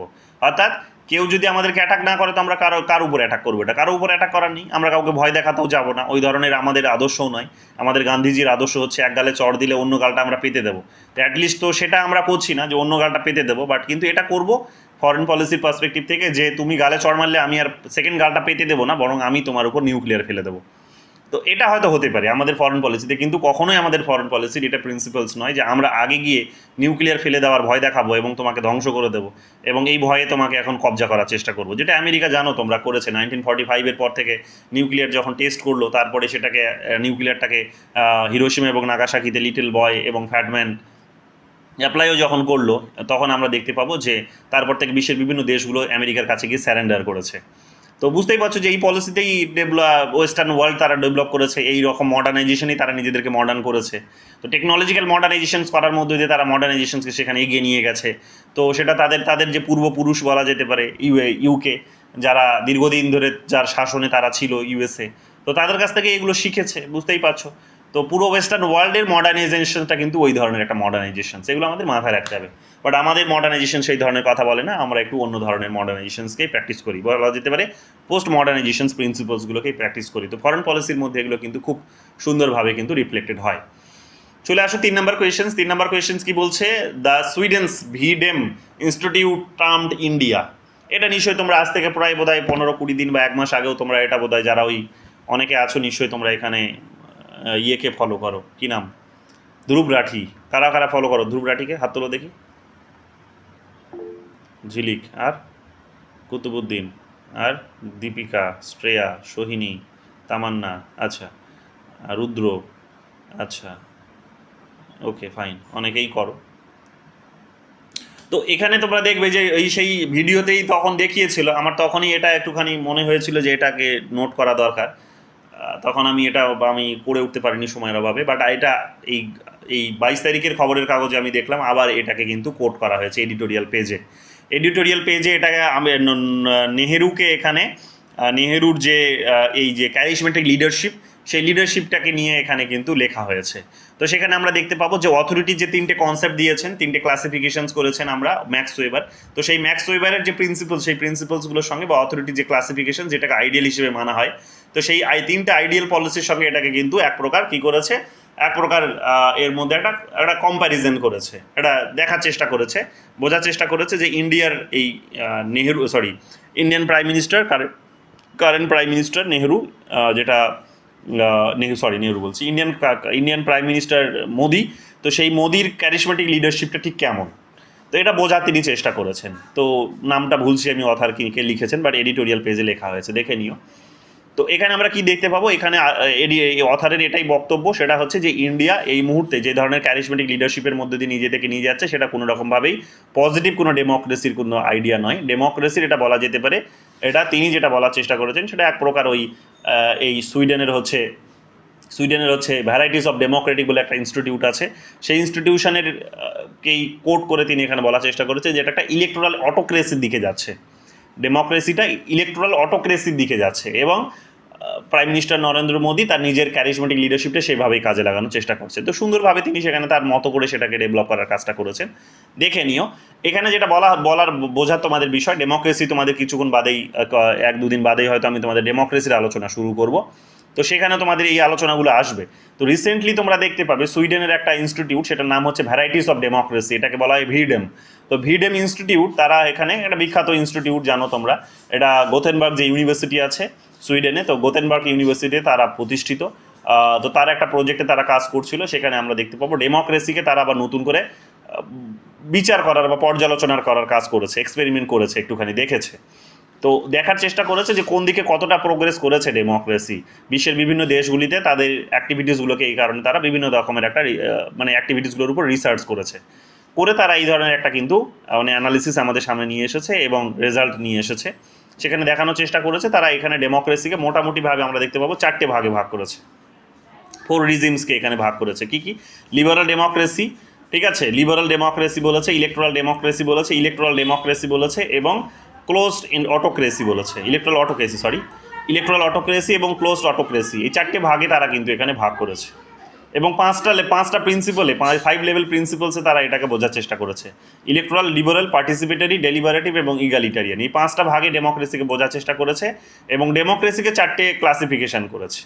Speaker 1: অর্থাৎ কেউ যদি আমাদেরকে অ্যাটাক না করে তো আমরা কারো কার উপরে অ্যাটাক করবো এটা কারো উপরে অ্যাটাক করার নেই আমরা কাউকে ভয় দেখাতেও যাবো না ওই ধরনের আমাদের আদর্শও নয় আমাদের গান্ধীজির আদর্শ হচ্ছে এক গালে চড় দিলে অন্য গালটা আমরা পেতে দেবো তো অ্যাটলিস্ট তো সেটা আমরা করছি না যে অন্য গালটা পেতে দেবো বাট কিন্তু এটা করব ফরেন পলিসির পার্সপেক্টিভ থেকে যে তুমি গালে চড় মারলে আমি আর সেকেন্ড গালটা পেতে দেবো না বরং আমি তোমার উপর নিউক্লিয়ার ফেলে দেবো তো এটা হয়তো হতে পারে আমাদের ফরেন পলিসিতে কিন্তু কখনোই আমাদের ফরেন পলিসির এটা প্রিন্সিপালস নয় যে আমরা আগে গিয়ে নিউক্লিয়ার ফেলে দেওয়ার ভয় দেখাবো এবং তোমাকে ধ্বংস করে দেবো এবং এই ভয়ে তোমাকে এখন কবজা করার চেষ্টা করবো যেটা আমেরিকা জানো তোমরা করেছে নাইনটিন ফর্টি ফাইভের পর থেকে নিউক্লিয়ার যখন টেস্ট করলো তারপরে সেটাকে নিউক্লিয়ারটাকে হিরোসিমা এবং নাগাসাকিতে লিটল বয় এবং ফ্যাটম্যান অ্যাপ্লাইও যখন করলো তখন আমরা দেখতে পাবো যে তারপর থেকে বিশ্বের বিভিন্ন দেশগুলো আমেরিকার কাছে গিয়ে স্যারেন্ডার করেছে তো বুঝতেই পারছো যে এই পলিসিতেই ডেভেলপ ওয়েস্টার্ন ওয়ার্ল্ড তারা ডেভেলপ করেছে এই রকম মডার্নাইজেশনই তারা নিজেদেরকে মডার্ন করেছে তো টেকনোলজিক্যাল মডার্নাইজেশন করার মধ্যে দিয়ে তারা মডার্নাইজেশনকে সেখানে এগিয়ে নিয়ে গেছে তো সেটা তাদের তাদের যে পূর্বপুরুষ বলা যেতে পারে ইউএ ইউকে যারা দীর্ঘদিন ধরে যার শাসনে তারা ছিল ইউএসএ তো তাদের কাছ থেকে এগুলো শিখেছে বুঝতেই পারছো তো পুরো ওয়েস্টার্ন ওয়ার্ল্ডের মডার্নাইজেশনটা কিন্তু ওই ধরনের একটা মডার্নাইজেশন সেগুলো আমাদের মাথায় রাখতে হবে বাট আমাদের মডার্নাইজেশন সেই ধরনের কথা বলে না আমরা একটু অন্য ধরনের মডার্নাইজেশনসকেই প্র্যাকটিস করি বলা যেতে পারে পোস্ট মডার্নাইজেশন প্রিন্সিপালসগুলোকেই প্র্যাকটিস করি তো ফরেন পলিসির মধ্যে এগুলো কিন্তু খুব সুন্দরভাবে কিন্তু রিফ্লেক্টেড হয় চলে আসো তিন নম্বর কোয়েশনস তিন নম্বর কোয়েশনস কি বলছে the Sweden's V Dem institute termed India এটা নিশ্চয়ই তোমরা আজ থেকে প্রায় বোধ হয় পনেরো কুড়ি দিন বা এক মাস আগেও তোমরা এটা বোধ যারা ওই অনেকে আছো নিশ্চয়ই তোমরা এখানে ইয়েকে ফলো করো কী নাম ধ্রুব রাঠি কারা কারা ফলো করো ধ্রুবরাঠিকে হাত তোলো দেখি ঝিলিক আর কুতুবুদ্দিন আর দীপিকা শ্রেয়া সোহিনী তামান্না আচ্ছা রুদ্র আচ্ছা ওকে ফাইন অনেকেই করো তো এখানে তোমরা দেখবে যে এই সেই ভিডিওতেই তখন দেখিয়েছিল আমার তখনই এটা একটুখানি মনে হয়েছিল যে এটাকে নোট করা দরকার তখন আমি এটা আমি করে উঠতে পারিনি সময়ের অভাবে বাট এটা এই এই বাইশ তারিখের খবরের কাগজে আমি দেখলাম আবার এটাকে কিন্তু কোট করা হয়েছে এডিটোরিয়াল পেজে এডিটোরিয়াল পেজে এটাকে আমি নেহেরুকে এখানে নেহেরুর যে এই যে ক্যারিশমেটিক লিডারশিপ সেই লিডারশিপটাকে নিয়ে এখানে কিন্তু লেখা হয়েছে তো সেখানে আমরা দেখতে পাবো যে অথরিটির যে তিনটে কনসেপ্ট দিয়েছেন তিনটে ক্লাসিফিকেশনস করেছেন আমরা ম্যাক্স ওয়েবার তো সেই ম্যাক্স ওয়েবারের যে প্রিন্সিপাল সেই প্রিন্সিপালসগুলোর সঙ্গে বা অথরিটির যে ক্লাসিফিকেশন যেটাকে আইডিয়াল হিসেবে মানা হয় তো সেই আই তিনটা আইডিয়াল পলিসির সঙ্গে এটাকে কিন্তু এক প্রকার কি করেছে এক প্রকার এর মধ্যে একটা একটা কম্প্যারিজন করেছে একটা দেখার চেষ্টা করেছে বোঝার চেষ্টা করেছে যে ইন্ডিয়ার এই Nehru sorry Indian prime minister current prime minister Nehru যেটা নেহরু সরি নেহরু বলছি Indian Indian prime minister Modi তো সেই মোদির ক্যারিসমেটিক লিডারশিপটা ঠিক কেমন তো এটা বোঝা তিনি চেষ্টা করেছেন তো নামটা ভুলছি আমি অথার কিনকে লিখেছেন বাট এডিটোরিয়াল পেজে লেখা হয়েছে দেখে নিও তো এখানে আমরা কি দেখতে পাবো এখানে অথারের এটাই বক্তব্য সেটা হচ্ছে যে ইন্ডিয়া এই মুহূর্তে যে ধরনের ক্যারিসমেটিক লিডারশিপের মধ্যে দিয়ে নিজে থেকে নিয়ে যাচ্ছে সেটা কোনো রকমভাবেই পজিটিভ কোনো ডেমোক্রেসির কোনো আইডিয়া নয় ডেমোক্রেসির এটা বলা যেতে পারে এটা তিনি যেটা বলার চেষ্টা করেছেন সেটা এক প্রকার ওই এই সুইডেনের হচ্ছে সুইডেনের হচ্ছে ভ্যারাইটিস অফ ডেমোক্রেটিক বলে একটা ইনস্টিটিউট আছে সেই ইনস্টিটিউশনের কেই কোট করে তিনি এখানে বলার চেষ্টা করেছেন যে এটা একটা ইলেকট্রাল অটোক্রেসির দিকে যাচ্ছে ডেমোক্রেসিটা ইলেকট্রাল অটোক্রেসির দিকে যাচ্ছে এবং প্রাইম মিনিস্টার নরেন্দ্র মোদী তার নিজের ক্যারিজমেটিক লিডারশিপটা সেভাবেই কাজে লাগানোর চেষ্টা করছে তো সুন্দরভাবে তিনি সেখানে তার মতো করে সেটাকে ডেভেলপ করার কাজটা করেছেন দেখে নিও এখানে যেটা বলা বলার বোঝার তোমাদের বিষয় ডেমোক্রেসি তোমাদের কিছুক্ষণ বাদেই এক দুদিন বাদেই হয়তো আমি তোমাদের ডেমোক্রেসির আলোচনা শুরু করব তো সেখানে তোমাদের এই আলোচনাগুলো আসবে তো রিসেন্টলি তোমরা দেখতে পাবে সুইডেনের একটা ইনস্টিটিউট সেটার নাম হচ্ছে ভ্যারাইটিস অফ ডেমোক্রেসি এটাকে বলা হয় ভিডেম তো ভিডেম ইনস্টিটিউট তারা এখানে একটা বিখ্যাত ইনস্টিটিউট জানো তোমরা এটা গোথেনবার্গ যে ইউনিভার্সিটি আছে সুইডেনে তো গোথেনবার্গ ইউনিভার্সিটিতে তারা প্রতিষ্ঠিত তো তার একটা প্রজেক্টে তারা কাজ করছিল সেখানে আমরা দেখতে পাবো ডেমোক্রেসিকে তারা আবার নতুন করে বিচার করার বা পর্যালোচনার করার কাজ করেছে এক্সপেরিমেন্ট করেছে একটুখানি দেখেছে তো দেখার চেষ্টা করেছে যে কোন দিকে কতটা প্রোগ্রেস করেছে ডেমোক্রেসি বিশ্বের বিভিন্ন দেশগুলিতে তাদের অ্যাক্টিভিটিসগুলোকে এই কারণে তারা বিভিন্ন রকমের একটা মানে অ্যাক্টিভিটিসগুলোর উপর রিসার্চ করেছে করে তারা এই ধরনের একটা কিন্তু মানে অ্যানালিসিস আমাদের সামনে নিয়ে এসেছে এবং রেজাল্ট নিয়ে এসেছে সেখানে দেখানোর চেষ্টা করেছে তারা এখানে ডেমোক্রেসিকে মোটামুটিভাবে আমরা দেখতে পাবো চারটে ভাগে ভাগ করেছে ফোর রিজিমসকে এখানে ভাগ করেছে কি কি লিবারাল ডেমোক্রেসি ঠিক আছে লিবারাল ডেমোক্রেসি বলেছে ইলেকট্রাল ডেমোক্রেসি বলেছে ইলেকট্রাল ডেমোক্রেসি বলেছে এবং ক্লোজড ইন অটোক্রেসি বলেছে electoral autocracy sorry electoral autocracy এবং ক্লোজড অটোক্রেসি এই চারটে ভাগে তারা কিন্তু এখানে ভাগ করেছে এবং পাঁচটা পাঁচটা প্রিন্সিপালে ফাইভ লেভেল প্রিন্সিপালসে তারা এটাকে বোঝার চেষ্টা করেছে ইলেকট্রাল লিবারেল পার্টিসিপেটারি ডেলিভারেটিভ এবং ইগালিটারিয়ান এই পাঁচটা ভাগে ডেমোক্রেসিকে বোঝার চেষ্টা করেছে এবং ডেমোক্রেসিকে চারটে ক্লাসিফিকেশান করেছে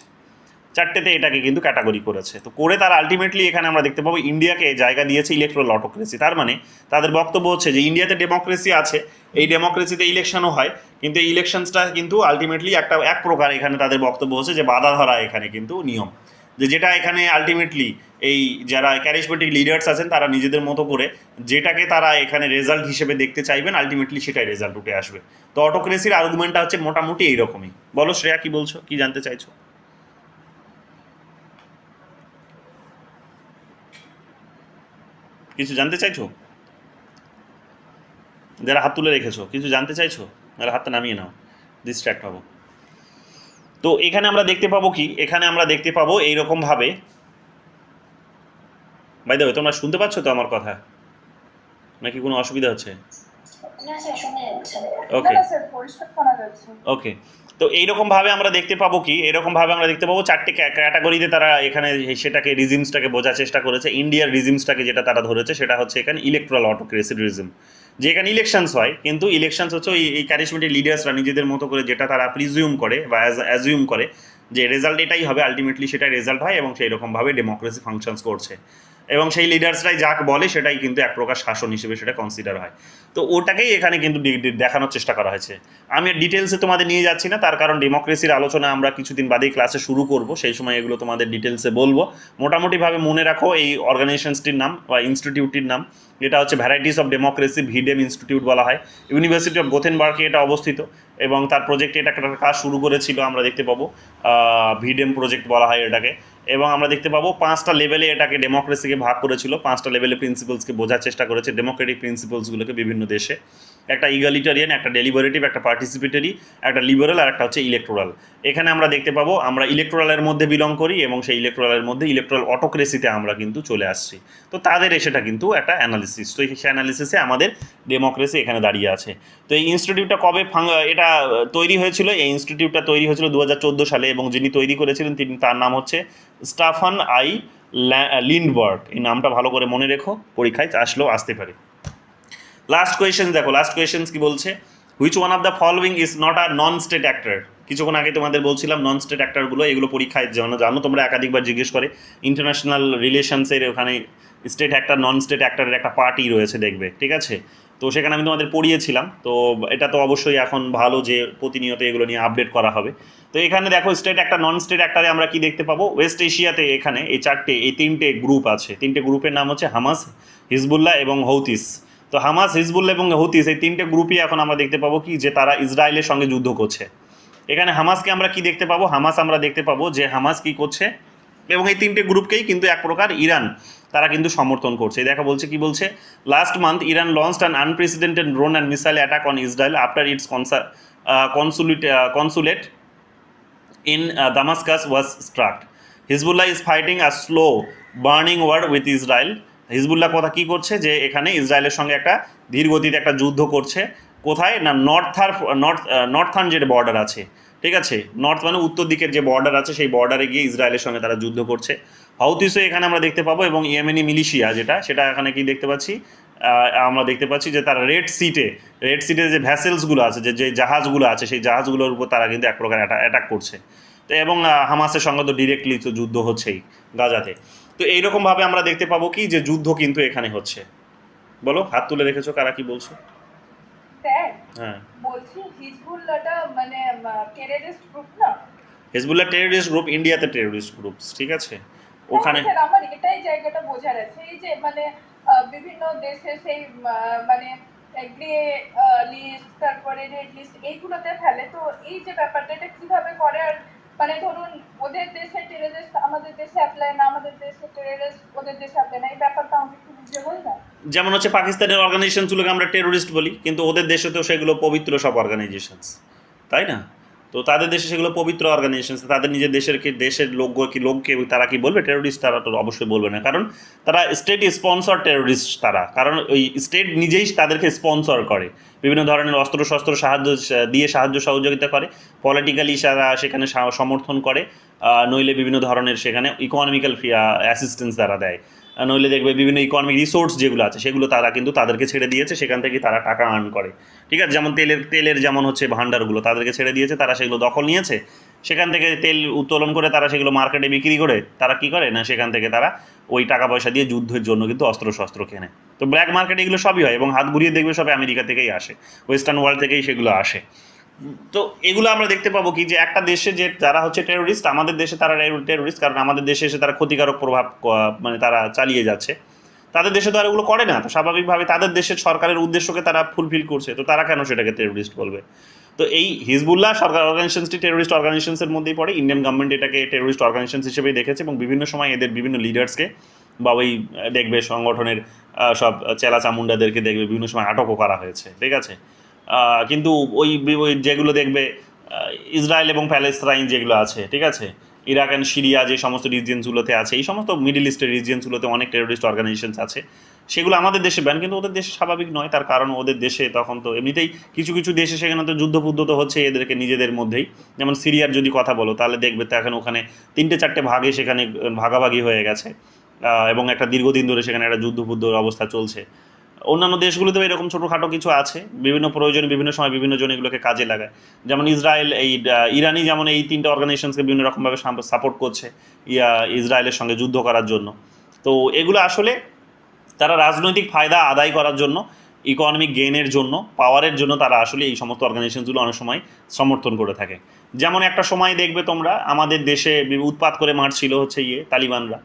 Speaker 1: চারটেতে এটাকে কিন্তু ক্যাটাগরি করেছে তো করে তারা আলটিমেটলি এখানে আমরা দেখতে পাবো ইন্ডিয়াকে জায়গা দিয়েছে ইলেকট্রাল অটোক্রেসি তার মানে তাদের বক্তব্য হচ্ছে যে ইন্ডিয়াতে ডেমোক্রেসি আছে এই ডেমোক্রেসিতে ইলেকশনও হয় কিন্তু এই ইলেকশনসটা কিন্তু আলটিমেটলি একটা এক প্রকার এখানে তাদের বক্তব্য হচ্ছে যে বাধা ধরা এখানে কিন্তু নিয়ম যে যেটা এখানে আলটিমেটলি এই যারা ক্যারিসমেটিক লিডার্স আছেন তারা নিজেদের মতো করে যেটাকে তারা এখানে রেজাল্ট হিসেবে দেখতে চাইবেন আলটিমেটলি সেটাই রেজাল্ট উঠে আসবে তো অটোক্রেসির আর্গুমেন্টটা হচ্ছে মোটামুটি এইরকমই বলো শ্রেয়া কি বলছো কি জানতে চাইছো কিছু জানতে চাইছো যারা হাত তুলে রেখেছো কিছু জানতে চাইছো যারা হাতটা নামিয়ে নাও ডিস্ট্র্যাক্ট হবো তো এখানে আমরা দেখতে পাবো কি এখানে আমরা দেখতে পাবো এইরকমভাবে বাই তোমরা শুনতে পাচ্ছ তো আমার কথা নাকি কোনো অসুবিধা হচ্ছে ওকে ওকে তো এইরকমভাবে আমরা দেখতে পাবো কি এরকমভাবে আমরা দেখতে পাবো চারটে ক্যাটাগরিতে তারা এখানে সেটাকে রিজিমসটাকে বোঝার চেষ্টা করেছে ইন্ডিয়ার রিজিমসটাকে যেটা তারা ধরেছে সেটা হচ্ছে এখানে ইলেকট্রাল অটোক্রেসিড রিজিম যে এখানে ইলেকশনস হয় কিন্তু ইলেকশনস হচ্ছে ওই এই ক্যারিসমেটিক লিডার্সরা নিজেদের মতো করে যেটা তারা প্রিজিউম করে বা অ্যাজিউম করে যে রেজাল্ট এটাই হবে আলটিমেটলি সেটা রেজাল্ট হয় এবং সেই রকমভাবে ডেমোক্রেসি ফাংশনস করছে এবং সেই লিডার্সরাই যাক বলে সেটাই কিন্তু এক প্রকার শাসন হিসেবে সেটা কনসিডার হয় তো ওটাকেই এখানে কিন্তু দেখানোর চেষ্টা করা হয়েছে আমি ডিটেলসে তোমাদের নিয়ে যাচ্ছি না তার কারণ ডেমোক্রেসির আলোচনা আমরা কিছুদিন বাদেই ক্লাসে শুরু করব সেই সময় এগুলো তোমাদের ডিটেলসে বলবো মোটামুটিভাবে মনে রাখো এই অর্গানাইজেশনসটির নাম বা ইনস্টিটিউটটির নাম এটা হচ্ছে varieties of democracy V Dem institute বলা হয় ইউনিভার্সিটি অফ বার্কে এটা অবস্থিত এবং তার প্রজেক্টে এটা একটা কাজ শুরু করেছিল আমরা দেখতে পাবো ভিডিএম প্রজেক্ট বলা হয় এটাকে এবং আমরা দেখতে পাবো পাঁচটা লেভেলে এটাকে ডেমোক্রেসিকে ভাগ করেছিল পাঁচটা লেভেলে প্রিন্সিপালসকে বোঝার চেষ্টা করেছে ডেমোক্রেটিক প্রিন্সিপালসগুলোকে বিভিন্ন দেশে একটা ইগালিটারিয়ান একটা ডেলিভারেটিভ একটা পার্টিসিপেটারি একটা লিবারেল আর একটা হচ্ছে ইলেকট্রাল এখানে আমরা দেখতে পাবো আমরা ইলেকট্রালের মধ্যে বিলং করি এবং সেই ইলেকট্রালের মধ্যে ইলেকট্রাল অটোক্রেসিতে আমরা কিন্তু চলে আসছি তো তাদের সেটা কিন্তু একটা অ্যানালিসিস তো সেই অ্যানালিসিসে আমাদের ডেমোক্রেসি এখানে দাঁড়িয়ে আছে তো এই ইনস্টিটিউটটা কবে এটা তৈরি হয়েছিল এই ইনস্টিটিউটটা তৈরি হয়েছিল দু সালে এবং যিনি তৈরি করেছিলেন তিনি তার নাম হচ্ছে স্টাফান আই লিন্ডবার্গ এই নামটা ভালো করে মনে রেখো পরীক্ষায় আসলেও আসতে পারে লাস্ট কোয়েশনস দেখো লাস্ট কোয়েশনস কি বলছে which one of the following is not are non state actor কিছুক্ষণ আগে তোমাদের বলছিলাম নন স্টেট অ্যাক্টরগুলো এগুলো পরীক্ষায় যেন জানো তোমরা একাধিকবার জিজ্ঞেস করে ইন্টারন্যাশনাল রিলেশনসের ওখানে স্টেট অ্যাক্টর নন স্টেট অ্যাক্টরের একটা পার্টি রয়েছে দেখবে ঠিক আছে তো সেখানে আমি তোমাদের পড়িয়েছিলাম তো এটা তো অবশ্যই এখন ভালো যে প্রতিনিয়ত এগুলো নিয়ে আপডেট করা হবে তো এখানে দেখো স্টেট একটা নন স্টেট একটারে আমরা কি দেখতে পাবো ওয়েস্ট এশিয়াতে এখানে এই চারটে এই তিনটে গ্রুপ আছে তিনটে গ্রুপের নাম হচ্ছে হামাস হিজবুল্লাহ এবং হৌতিস তো হামাস হিজবুল্লাহ এবং হৌতিস এই তিনটে গ্রুপই এখন আমরা দেখতে পাবো কি যে তারা ইসরায়েলের সঙ্গে যুদ্ধ করছে এখানে হামাসকে আমরা কি দেখতে পাবো হামাস আমরা দেখতে পাবো যে হামাস কি করছে এবং এই তিনটে গ্রুপকেই কিন্তু এক প্রকার ইরান তারা কিন্তু সমর্থন করছে দেখা বলছে কি বলছে last month Iran launch an unprecedented drone and missile attack on Israel after its consulate consulate in Damascus was struck Hezbollah is fighting a slow burning war with Israel Hezbollah কথা কি করছে যে এখানে ইসরায়েলের সঙ্গে একটা ধীরগতিতে একটা যুদ্ধ করছে কোথায় না নর্থার নর্থ নর্থার্ন যেটা বর্ডার আছে ঠিক আছে নর্থ মানে উত্তর দিকের যে বর্ডার আছে সেই বর্ডারে গিয়ে ইসরায়েলের সঙ্গে তারা যুদ্ধ করছে হাউতিসও এখানে আমরা দেখতে পাবো এবং ইয়েমেনি মিলিশিয়া যেটা সেটা এখানে কি দেখতে পাচ্ছি আমরা দেখতে পাচ্ছি যে তারা রেড সিটে রেড সিটে যে ভ্যাসেলসগুলো আছে যে যে জাহাজগুলো আছে সেই জাহাজগুলোর উপর তারা কিন্তু এক প্রকার অ্যাটাক করছে তো এবং হামাসের সঙ্গে তো ডিরেক্টলি তো যুদ্ধ হচ্ছেই গাজাতে তো এইরকমভাবে আমরা দেখতে পাবো কি যে যুদ্ধ কিন্তু এখানে হচ্ছে বলো হাত তুলে রেখেছো কারা কি বলছো হ্যাঁ। বলছি হিজবুল্লাহটা মানে টেররিস্ট গ্রুপ না হিজবুল্লাহ টেররিস্ট গ্রুপ ইন্ডিয়াতে টেররিস্ট গ্রুপ ঠিক আছে আচ্ছা, ওখানে আমার এটাই জায়গাটা বোঝার আছে এই যে মানে বিভিন্ন দেশে সেই মানে গ্রে লিস্ট তারপরে রেড লিস্ট এইগুলোতে ফেলে তো এই যে ব্যাপারটা এটা কিভাবে করে আর মানে ধরুন ওদের দেশে টেররিস্ট আমাদের দেশে অ্যাপ্লাই না আমাদের দেশে টেররিস্ট ওদের দেশে অ্যাপ্লাই না এই ব্যাপারটা আমাকে একটু বুঝে বলি না যেমন হচ্ছে পাকিস্তানের অর্গানাইজেশনগুলোকে আমরা টেরোরিস্ট বলি কিন্তু ওদের দেশে তো সেগুলো পবিত্র সব অর্গানাইজেশনস তাই না তো তাদের দেশে সেগুলো পবিত্র অর্গানাইজেশন তাদের নিজের দেশের কি দেশের লোক কি লোককে তারা কি বলবে টেরোরিস্ট তারা তো অবশ্যই বলবে না কারণ তারা স্টেট স্পন্সর টেরোরিস্ট তারা কারণ ওই স্টেট নিজেই তাদেরকে স্পন্সর করে বিভিন্ন ধরনের অস্ত্র শস্ত্র সাহায্য দিয়ে সাহায্য সহযোগিতা করে পলিটিক্যালি তারা সেখানে সমর্থন করে নইলে বিভিন্ন ধরনের সেখানে ইকোনমিক্যাল অ্যাসিস্ট্যান্স তারা দেয় নইলে দেখবে বিভিন্ন ইকোনমিক রিসোর্স যেগুলো আছে সেগুলো তারা কিন্তু তাদেরকে ছেড়ে দিয়েছে সেখান থেকে তারা টাকা আর্ন করে ঠিক আছে যেমন তেলের তেলের যেমন হচ্ছে ভাণ্ডারগুলো তাদেরকে ছেড়ে দিয়েছে তারা সেগুলো দখল নিয়েছে সেখান থেকে তেল উত্তোলন করে তারা সেগুলো মার্কেটে বিক্রি করে তারা কি করে না সেখান থেকে তারা ওই টাকা পয়সা দিয়ে যুদ্ধের জন্য কিন্তু অস্ত্রশস্ত্র কেনে তো ব্ল্যাক মার্কেট এগুলো সবই হয় এবং হাত ঘুরিয়ে দেখবে সব আমেরিকা থেকেই আসে ওয়েস্টার্ন ওয়ার্ল্ড থেকেই সেগুলো আসে তো এগুলো আমরা দেখতে পাবো কি যে একটা দেশে যে যারা হচ্ছে টেরোরিস্ট আমাদের দেশে তারা টেরোরিস্ট কারণ আমাদের দেশে এসে তারা ক্ষতিকারক প্রভাব মানে তারা চালিয়ে যাচ্ছে তাদের দেশে তো আর এগুলো করে না তো স্বাভাবিকভাবে তাদের দেশের সরকারের উদ্দেশ্যকে তারা ফুলফিল করছে তো তারা কেন সেটাকে টেরোরিস্ট বলবে তো এই হিজবুল্লাহ সরকার অর্গানাইজেশনটি টেরোরিস্ট অর্গানাইজেশনের মধ্যেই পড়ে ইন্ডিয়ান গভর্নমেন্ট এটাকে টেরোরিস্ট অর্গানাইজেশন হিসেবেই দেখেছে এবং বিভিন্ন সময় এদের বিভিন্ন লিডার্সকে বা ওই দেখবে সংগঠনের সব চেলা চামুন্ডাদেরকে দেখবে বিভিন্ন সময় আটকও করা হয়েছে ঠিক আছে কিন্তু ওই যেগুলো দেখবে ইসরায়েল এবং প্যালেস্তাইন যেগুলো আছে ঠিক আছে ইরাক অ্যান্ড সিরিয়া যে সমস্ত রিজিয়নসগুলোতে আছে এই সমস্ত মিডিল ইস্টের রিজিয়নসগুলোতে অনেক টেরোরিস্ট অর্গানাইজেশনস আছে সেগুলো আমাদের দেশে ব্যান কিন্তু ওদের দেশে স্বাভাবিক নয় তার কারণ ওদের দেশে তখন তো এমনিতেই কিছু কিছু দেশে সেখানে তো যুদ্ধপুদ্ধ তো হচ্ছে এদেরকে নিজেদের মধ্যেই যেমন সিরিয়ার যদি কথা বলো তাহলে দেখবে এখন ওখানে তিনটে চারটে ভাগে সেখানে ভাগাভাগি হয়ে গেছে এবং একটা দীর্ঘদিন ধরে সেখানে একটা যুদ্ধপুদ্ধর অবস্থা চলছে অন্যান্য দেশগুলোতেও এরকম ছোটোখাটো কিছু আছে বিভিন্ন প্রয়োজনে বিভিন্ন সময় বিভিন্ন জন এগুলোকে কাজে লাগায় যেমন ইসরায়েল এই ইরানি যেমন এই তিনটা অর্গানাইজেশনকে বিভিন্ন রকমভাবে সাপোর্ট করছে ইয়া ইসরায়েলের সঙ্গে যুদ্ধ করার জন্য তো এগুলো আসলে তারা রাজনৈতিক ফায়দা আদায় করার জন্য ইকোনমিক গেইনের জন্য পাওয়ারের জন্য তারা আসলে এই সমস্ত অর্গানাইজেশনগুলো অনেক সময় সমর্থন করে থাকে যেমন একটা সময় দেখবে তোমরা আমাদের দেশে উৎপাত করে মারছিল হচ্ছে ইয়ে তালিবানরা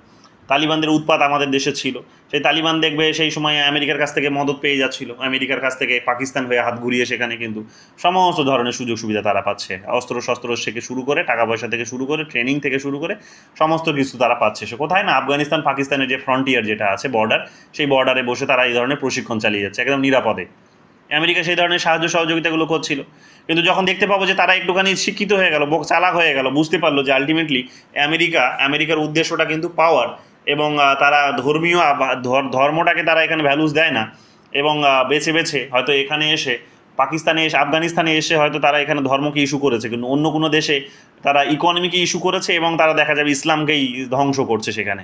Speaker 1: তালিবানদের উৎপাত আমাদের দেশে ছিল সেই তালিবান দেখবে সেই সময়ে আমেরিকার কাছ থেকে মদত পেয়ে যাচ্ছিল আমেরিকার কাছ থেকে পাকিস্তান হয়ে হাত ঘুরিয়ে সেখানে কিন্তু সমস্ত ধরনের সুযোগ সুবিধা তারা পাচ্ছে অস্ত্র শস্ত্র থেকে শুরু করে টাকা পয়সা থেকে শুরু করে ট্রেনিং থেকে শুরু করে সমস্ত কিছু তারা পাচ্ছে সে কোথায় না আফগানিস্তান পাকিস্তানের যে ফ্রন্টিয়ার যেটা আছে বর্ডার সেই বর্ডারে বসে তারা এই ধরনের প্রশিক্ষণ চালিয়ে যাচ্ছে একদম নিরাপদে আমেরিকা সেই ধরনের সাহায্য সহযোগিতাগুলো করছিল কিন্তু যখন দেখতে পাবো যে তারা একটুখানি শিক্ষিত হয়ে গেল চালাক হয়ে গেল বুঝতে পারলো যে আলটিমেটলি আমেরিকা আমেরিকার উদ্দেশ্যটা কিন্তু পাওয়ার এবং তারা ধর্মীয় ধর্মটাকে তারা এখানে ভ্যালুস দেয় না এবং বেছে বেছে হয়তো এখানে এসে পাকিস্তানে এসে আফগানিস্তানে এসে হয়তো তারা এখানে ধর্মকে ইস্যু করেছে কিন্তু অন্য কোনো দেশে তারা ইকোনমিকে ইস্যু করেছে এবং তারা দেখা যাবে ইসলামকেই ধ্বংস করছে সেখানে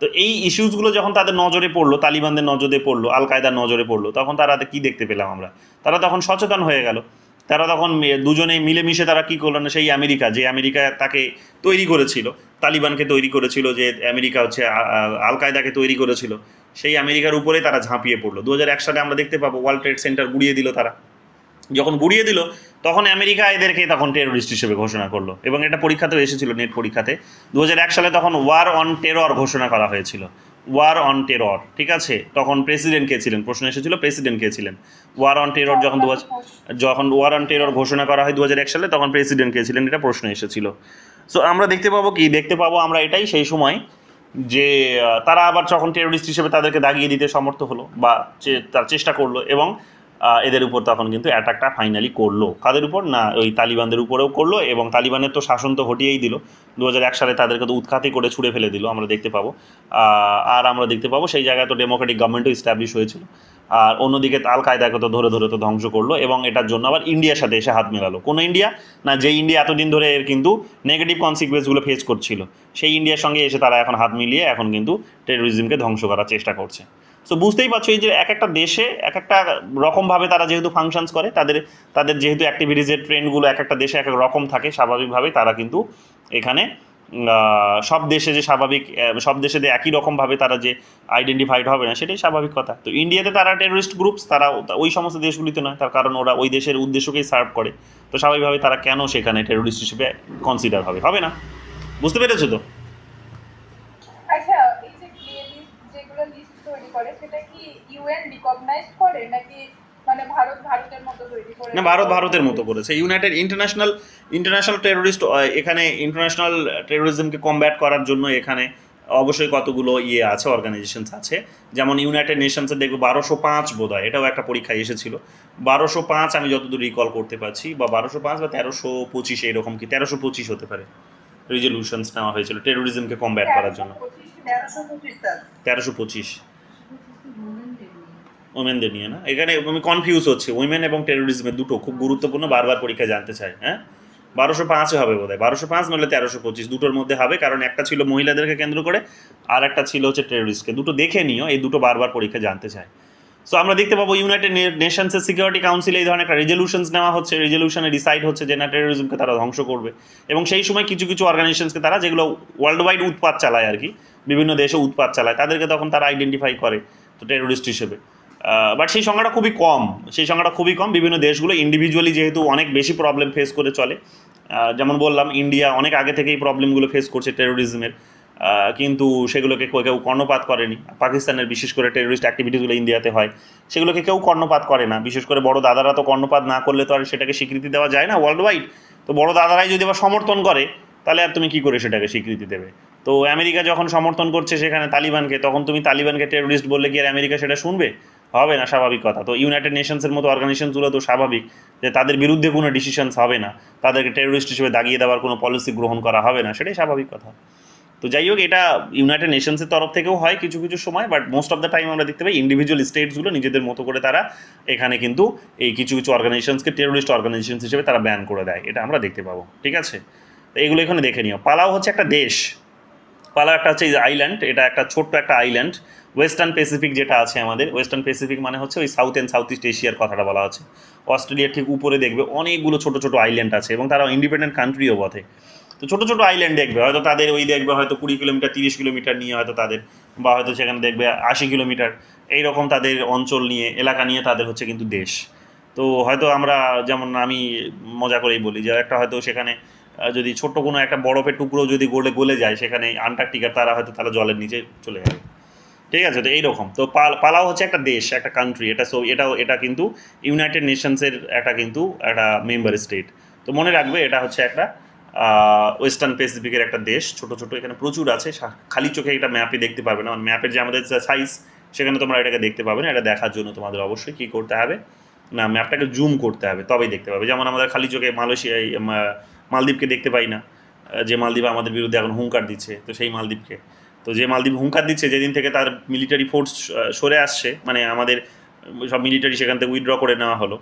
Speaker 1: তো এই ইস্যুসগুলো যখন তাদের নজরে পড়লো তালিবানদের নজরে পড়লো আল কায়দার নজরে পড়লো তখন তারা কি দেখতে পেলাম আমরা তারা তখন সচেতন হয়ে গেল তারা তখন দুজনে মিলেমিশে তারা কি করলো না সেই আমেরিকা যে আমেরিকা তাকে তৈরি করেছিল তালিবানকে তৈরি করেছিল যে আমেরিকা হচ্ছে আল কায়দাকে তৈরি করেছিল সেই আমেরিকার উপরে তারা ঝাঁপিয়ে পড়লো দু হাজার এক সালে আমরা দেখতে পাবো ওয়ার্ল্ড ট্রেড সেন্টার গুড়িয়ে দিল তারা যখন গুড়িয়ে দিল তখন আমেরিকা এদেরকে তখন টেরোরিস্ট হিসেবে ঘোষণা করলো এবং এটা পরীক্ষাতেও এসেছিল নেট পরীক্ষাতে দু হাজার এক সালে তখন ওয়ার অন টেরর ঘোষণা করা হয়েছিল ওয়ার অন টেরর ঠিক আছে তখন প্রেসিডেন্ট কে ছিলেন প্রশ্ন এসেছিল প্রেসিডেন্ট কে ছিলেন ওয়ার অন টেরর যখন দু যখন ওয়ার অন টেরর ঘোষণা করা হয় দু সালে তখন প্রেসিডেন্ট কে ছিলেন এটা প্রশ্ন এসেছিল সো আমরা দেখতে পাবো কি দেখতে পাবো আমরা এটাই সেই সময় যে তারা আবার যখন টেরোরিস্ট হিসেবে তাদেরকে দাগিয়ে দিতে সমর্থ হলো বা তার চেষ্টা করলো এবং এদের উপর তখন কিন্তু অ্যাটাকটা ফাইনালি করলো কাদের উপর না ওই তালিবানদের উপরেও করলো এবং তালিবানের তো শাসন তো হটিয়েই দিল দু সালে তাদেরকে তো উৎখাতই করে ছুড়ে ফেলে দিল আমরা দেখতে পাবো আর আমরা দেখতে পাবো সেই জায়গায় তো ডেমোক্রেটিক গভর্নমেন্টও ইস্টাবলিশ হয়েছিল আর অন্যদিকে আল কায়দাকে তো ধরে ধরে তো ধ্বংস করলো এবং এটার জন্য আবার ইন্ডিয়ার সাথে এসে হাত মেলালো কোন ইন্ডিয়া না যে ইন্ডিয়া এতদিন ধরে এর কিন্তু নেগেটিভ কনসিকুয়েন্সগুলো ফেস করছিল সেই ইন্ডিয়ার সঙ্গে এসে তারা এখন হাত মিলিয়ে এখন কিন্তু টেরোরিজমকে ধ্বংস করার চেষ্টা করছে সো বুঝতেই পারছো এই যে এক একটা দেশে এক একটা রকমভাবে তারা যেহেতু ফাংশনস করে তাদের তাদের যেহেতু অ্যাক্টিভিটিজের ট্রেন্ডগুলো এক একটা দেশে এক এক রকম থাকে স্বাভাবিকভাবে তারা কিন্তু এখানে সব দেশে যে স্বাভাবিক সব দেশে যে একই রকমভাবে তারা যে আইডেন্টিফাইড হবে না সেটাই স্বাভাবিক কথা তো ইন্ডিয়াতে তারা টেরোরিস্ট গ্রুপস তারা ওই সমস্ত দেশগুলিতে নয় তার কারণ ওরা ওই দেশের উদ্দেশ্যকেই সার্ভ করে তো স্বাভাবিকভাবে তারা কেন সেখানে টেরোরিস্ট হিসেবে কনসিডার হবে হবে না বুঝতে পেরেছো তো ইউএন করে নাকি মানে ভারত ভারতের মতো তৈরি করে না ভারত ভারতের মতো করেছে ইউনাইটেড ইন্টারন্যাশনাল ইন্টারন্যাশনাল টেরোরিস্ট এখানে ইন্টারন্যাশনাল টেরোরিজমকে কমব্যাট করার জন্য এখানে অবশ্যই কতগুলো ইয়ে আছে অর্গানাইজেশনস আছে যেমন ইউনাইটেড নেশনসে দেখবো বারোশো পাঁচ বোধ হয় এটাও একটা পরীক্ষায় এসেছিল বারোশো পাঁচ আমি যতদূর রিকল করতে পারছি বা বারোশো পাঁচ বা তেরোশো পঁচিশ এরকম কি তেরোশো পঁচিশ হতে পারে রেজলিউশনস নেওয়া হয়েছিল টেরোরিজমকে কমব্যাট করার জন্য তেরোশো পঁচিশ ওমেনদের নিয়ে না এখানে আমি কনফিউজ হচ্ছে উইমেন এবং টেরোরিজমের দুটো খুব গুরুত্বপূর্ণ বারবার পরীক্ষা জানতে চাই হ্যাঁ বারোশো পাঁচে হবে বোধ হয় বারোশো পাঁচ নাহলে তেরোশো পঁচিশ দুটোর মধ্যে হবে কারণ একটা ছিল মহিলাদেরকে কেন্দ্র করে আর একটা ছিল হচ্ছে টেরোরিস্টকে দুটো দেখে নিও এই দুটো বারবার পরীক্ষা জানতে চায় সো আমরা দেখতে পাবো ইউনাইটেড নেশনসের সিকিউরিটি কাউন্সিলে এই ধরনের একটা রেজলিউশনস নেওয়া হচ্ছে রেজলিউশনে ডিসাইড হচ্ছে যে না টেরোরিজমকে তারা ধ্বংস করবে এবং সেই সময় কিছু কিছু অর্গানাইজেশনসকে তারা যেগুলো ওয়ার্ল্ড ওয়াইড উৎপাত চালায় আর কি বিভিন্ন দেশে উৎপাত চালায় তাদেরকে তখন তারা আইডেন্টিফাই করে তো টেরোরিস্ট হিসেবে বাট সেই সংখ্যাটা খুবই কম সেই সংখ্যাটা খুবই কম বিভিন্ন দেশগুলো ইন্ডিভিজুয়ালি যেহেতু অনেক বেশি প্রবলেম ফেস করে চলে যেমন বললাম ইন্ডিয়া অনেক আগে থেকেই প্রবলেমগুলো ফেস করছে টেরোরিজমের কিন্তু সেগুলোকে কেউ কর্ণপাত করেনি পাকিস্তানের বিশেষ করে টেরোরিস্ট অ্যাক্টিভিটিগুলো ইন্ডিয়াতে হয় সেগুলোকে কেউ কর্ণপাত করে না বিশেষ করে বড় দাদারা তো কর্ণপাত না করলে তো আর সেটাকে স্বীকৃতি দেওয়া যায় না ওয়ার্ল্ড ওয়াইড তো বড় দাদারাই যদি আবার সমর্থন করে তাহলে আর তুমি কি করে সেটাকে স্বীকৃতি দেবে তো আমেরিকা যখন সমর্থন করছে সেখানে তালিবানকে তখন তুমি তালিবানকে টেরোরিস্ট বললে কি আর আমেরিকা সেটা শুনবে হবে না স্বাভাবিক কথা তো ইউনাইটেড নেশনসের মতো অর্গানাইজেশনগুলো তো স্বাভাবিক যে তাদের বিরুদ্ধে কোনো ডিসিশনস হবে না তাদেরকে টেরোরিস্ট হিসেবে দাগিয়ে দেওয়ার কোনো পলিসি গ্রহণ করা হবে না সেটাই স্বাভাবিক কথা তো যাই হোক এটা ইউনাইটেড নেশনসের তরফ থেকেও হয় কিছু কিছু সময় but most of the time আমরা দেখতে পাই ইন্ডিভিজুয়াল স্টেটসগুলো নিজেদের মতো করে তারা এখানে কিন্তু এই কিছু কিছু অর্গানাইজেশনসকে টেরোরিস্ট অর্গানাইজেশনস হিসেবে তারা ব্যান করে দেয় এটা আমরা দেখতে পাবো ঠিক আছে তো এগুলো এখানে দেখে নিও পালাও হচ্ছে একটা দেশ পালাও একটা হচ্ছে আইল্যান্ড এটা একটা ছোট্ট একটা আইল্যান্ড ওয়েস্টার্ন প্যাসিফিক যেটা আছে আমাদের ওয়েস্টার্ন প্যাসিফিক মানে হচ্ছে ওই সাউথ অ্যান্ড সাউথ ইস্ট এশিয়ার কথাটা বলা আছে অস্ট্রেলিয়ার ঠিক উপরে দেখবে অনেকগুলো ছোট ছোট আইল্যান্ড আছে এবং তারা ইন্ডিপেন্ডেন্ট কান্ট্রিও বটে তো ছোটো ছোটো আইল্যান্ড দেখবে হয়তো তাদের ওই দেখবে হয়তো কুড়ি কিলোমিটার তিরিশ কিলোমিটার নিয়ে হয়তো তাদের বা হয়তো সেখানে দেখবে আশি কিলোমিটার এইরকম তাদের অঞ্চল নিয়ে এলাকা নিয়ে তাদের হচ্ছে কিন্তু দেশ তো হয়তো আমরা যেমন আমি মজা করেই বলি যে একটা হয়তো সেখানে যদি ছোট্ট কোনো একটা বরফের টুকরো যদি গলে গলে যায় সেখানে আন্টার্কটিকা তারা হয়তো তারা জলের নিচে চলে যাবে ঠিক আছে তো এইরকম তো পালাও হচ্ছে একটা দেশ একটা কান্ট্রি এটা সো এটাও এটা কিন্তু ইউনাইটেড নেশনসের একটা কিন্তু একটা মেম্বার স্টেট তো মনে রাখবে এটা হচ্ছে একটা ওয়েস্টার্ন প্যাসিফিকের একটা দেশ ছোট ছোট এখানে প্রচুর আছে খালি চোখে এটা ম্যাপে দেখতে পারবে না মানে ম্যাপের যে আমাদের সাইজ সেখানে তোমরা এটাকে দেখতে পাবে না এটা দেখার জন্য তোমাদের অবশ্যই কী করতে হবে না ম্যাপটাকে জুম করতে হবে তবেই দেখতে পাবে যেমন আমাদের খালি চোখে মালয়েশিয়ায় মালদ্বীপকে দেখতে পাই না যে মালদ্বীপ আমাদের বিরুদ্ধে এখন হুঙ্কার দিচ্ছে তো সেই মালদ্বীপকে তো যে মালদ্বীপ হুঙ্কার দিচ্ছে যেদিন থেকে তার মিলিটারি ফোর্স সরে আসছে মানে আমাদের সব মিলিটারি সেখান থেকে উইথড্র করে নেওয়া হলো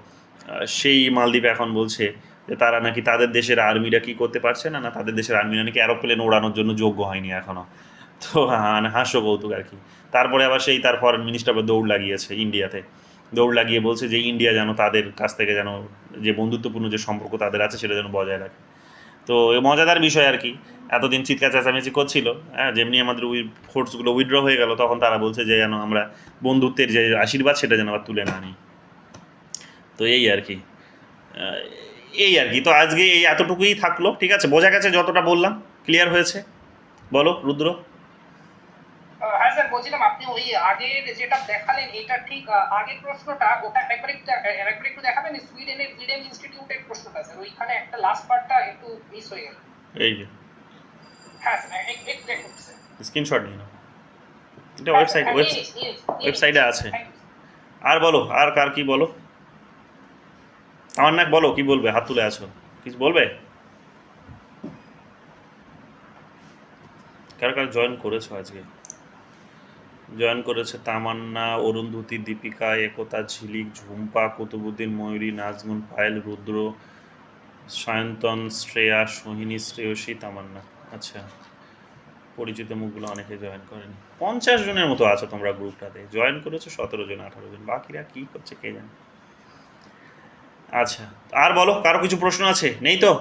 Speaker 1: সেই মালদ্বীপ এখন বলছে যে তারা নাকি তাদের দেশের আর্মিরা কি করতে পারছে না না তাদের দেশের আর্মিরা নাকি অ্যারোপ্লেন ওড়ানোর জন্য যোগ্য হয়নি এখনও তো হাস্য কৌতুক আর কি তারপরে আবার সেই তার ফরেন মিনিস্টার দৌড় লাগিয়েছে ইন্ডিয়াতে দৌড় লাগিয়ে বলছে যে ইন্ডিয়া যেন তাদের কাছ থেকে যেন যে বন্ধুত্বপূর্ণ যে সম্পর্ক তাদের আছে সেটা যেন বজায় রাখে তো মজাদার বিষয় আর কি এতদিন চিৎকার চেঁচামেচি করছিল হ্যাঁ যেমনি আমাদের ওই ফোর্সগুলো উইড্র হয়ে গেল তখন তারা বলছে যে যেন আমরা বন্ধুত্বের যে আশীর্বাদ সেটা যেন আবার তুলে না নিই তো এই আর কি এই আর কি তো আজকে এই এতটুকুই থাকলো ঠিক আছে বোঝা গেছে যতটা বললাম ক্লিয়ার হয়েছে বলো রুদ্র স্যার বলছিলাম আপনি ওই আগের যেটা দেখালেন এটা ঠিক আগের প্রশ্নটা ওটা একবার একটু একবার একটু দেখাবেন সুইডেনের ইনস্টিটিউটের প্রশ্নটা স্যার ওইখানে একটা লাস্ট পার্টটা একটু মিস হয়ে গেল এই যে হ্যাঁ, এটা ওয়েবসাইট হ্যাঁ, ওয়েবসাইটে আছে আর বলো আর কার কি বলো আমার নাক বলো কি বলবে হাত তুলে আছো কিছু বলবে কার কার জয়েন করেছো আজকে জয়েন করেছে তামান্না অরুন্ধতি দীপিকা একতা ঝিলিক ঝুম্পা কুতুবুদ্দিন ময়ূরী নাজমুন পায়েল রুদ্র সায়ন্তন শ্রেয়া সোহিনী শ্রেয়সী তামান্না আচ্ছা পরিচিত মুখগুলো অনেকে জয়েন করেনি পঞ্চাশ জনের মতো আছো তোমরা গ্রুপটাতে জয়েন করেছো সতেরো জন আঠারো জন বাকিরা কী করছে কে জানে আচ্ছা আর বলো কারো কিছু প্রশ্ন আছে নেই তো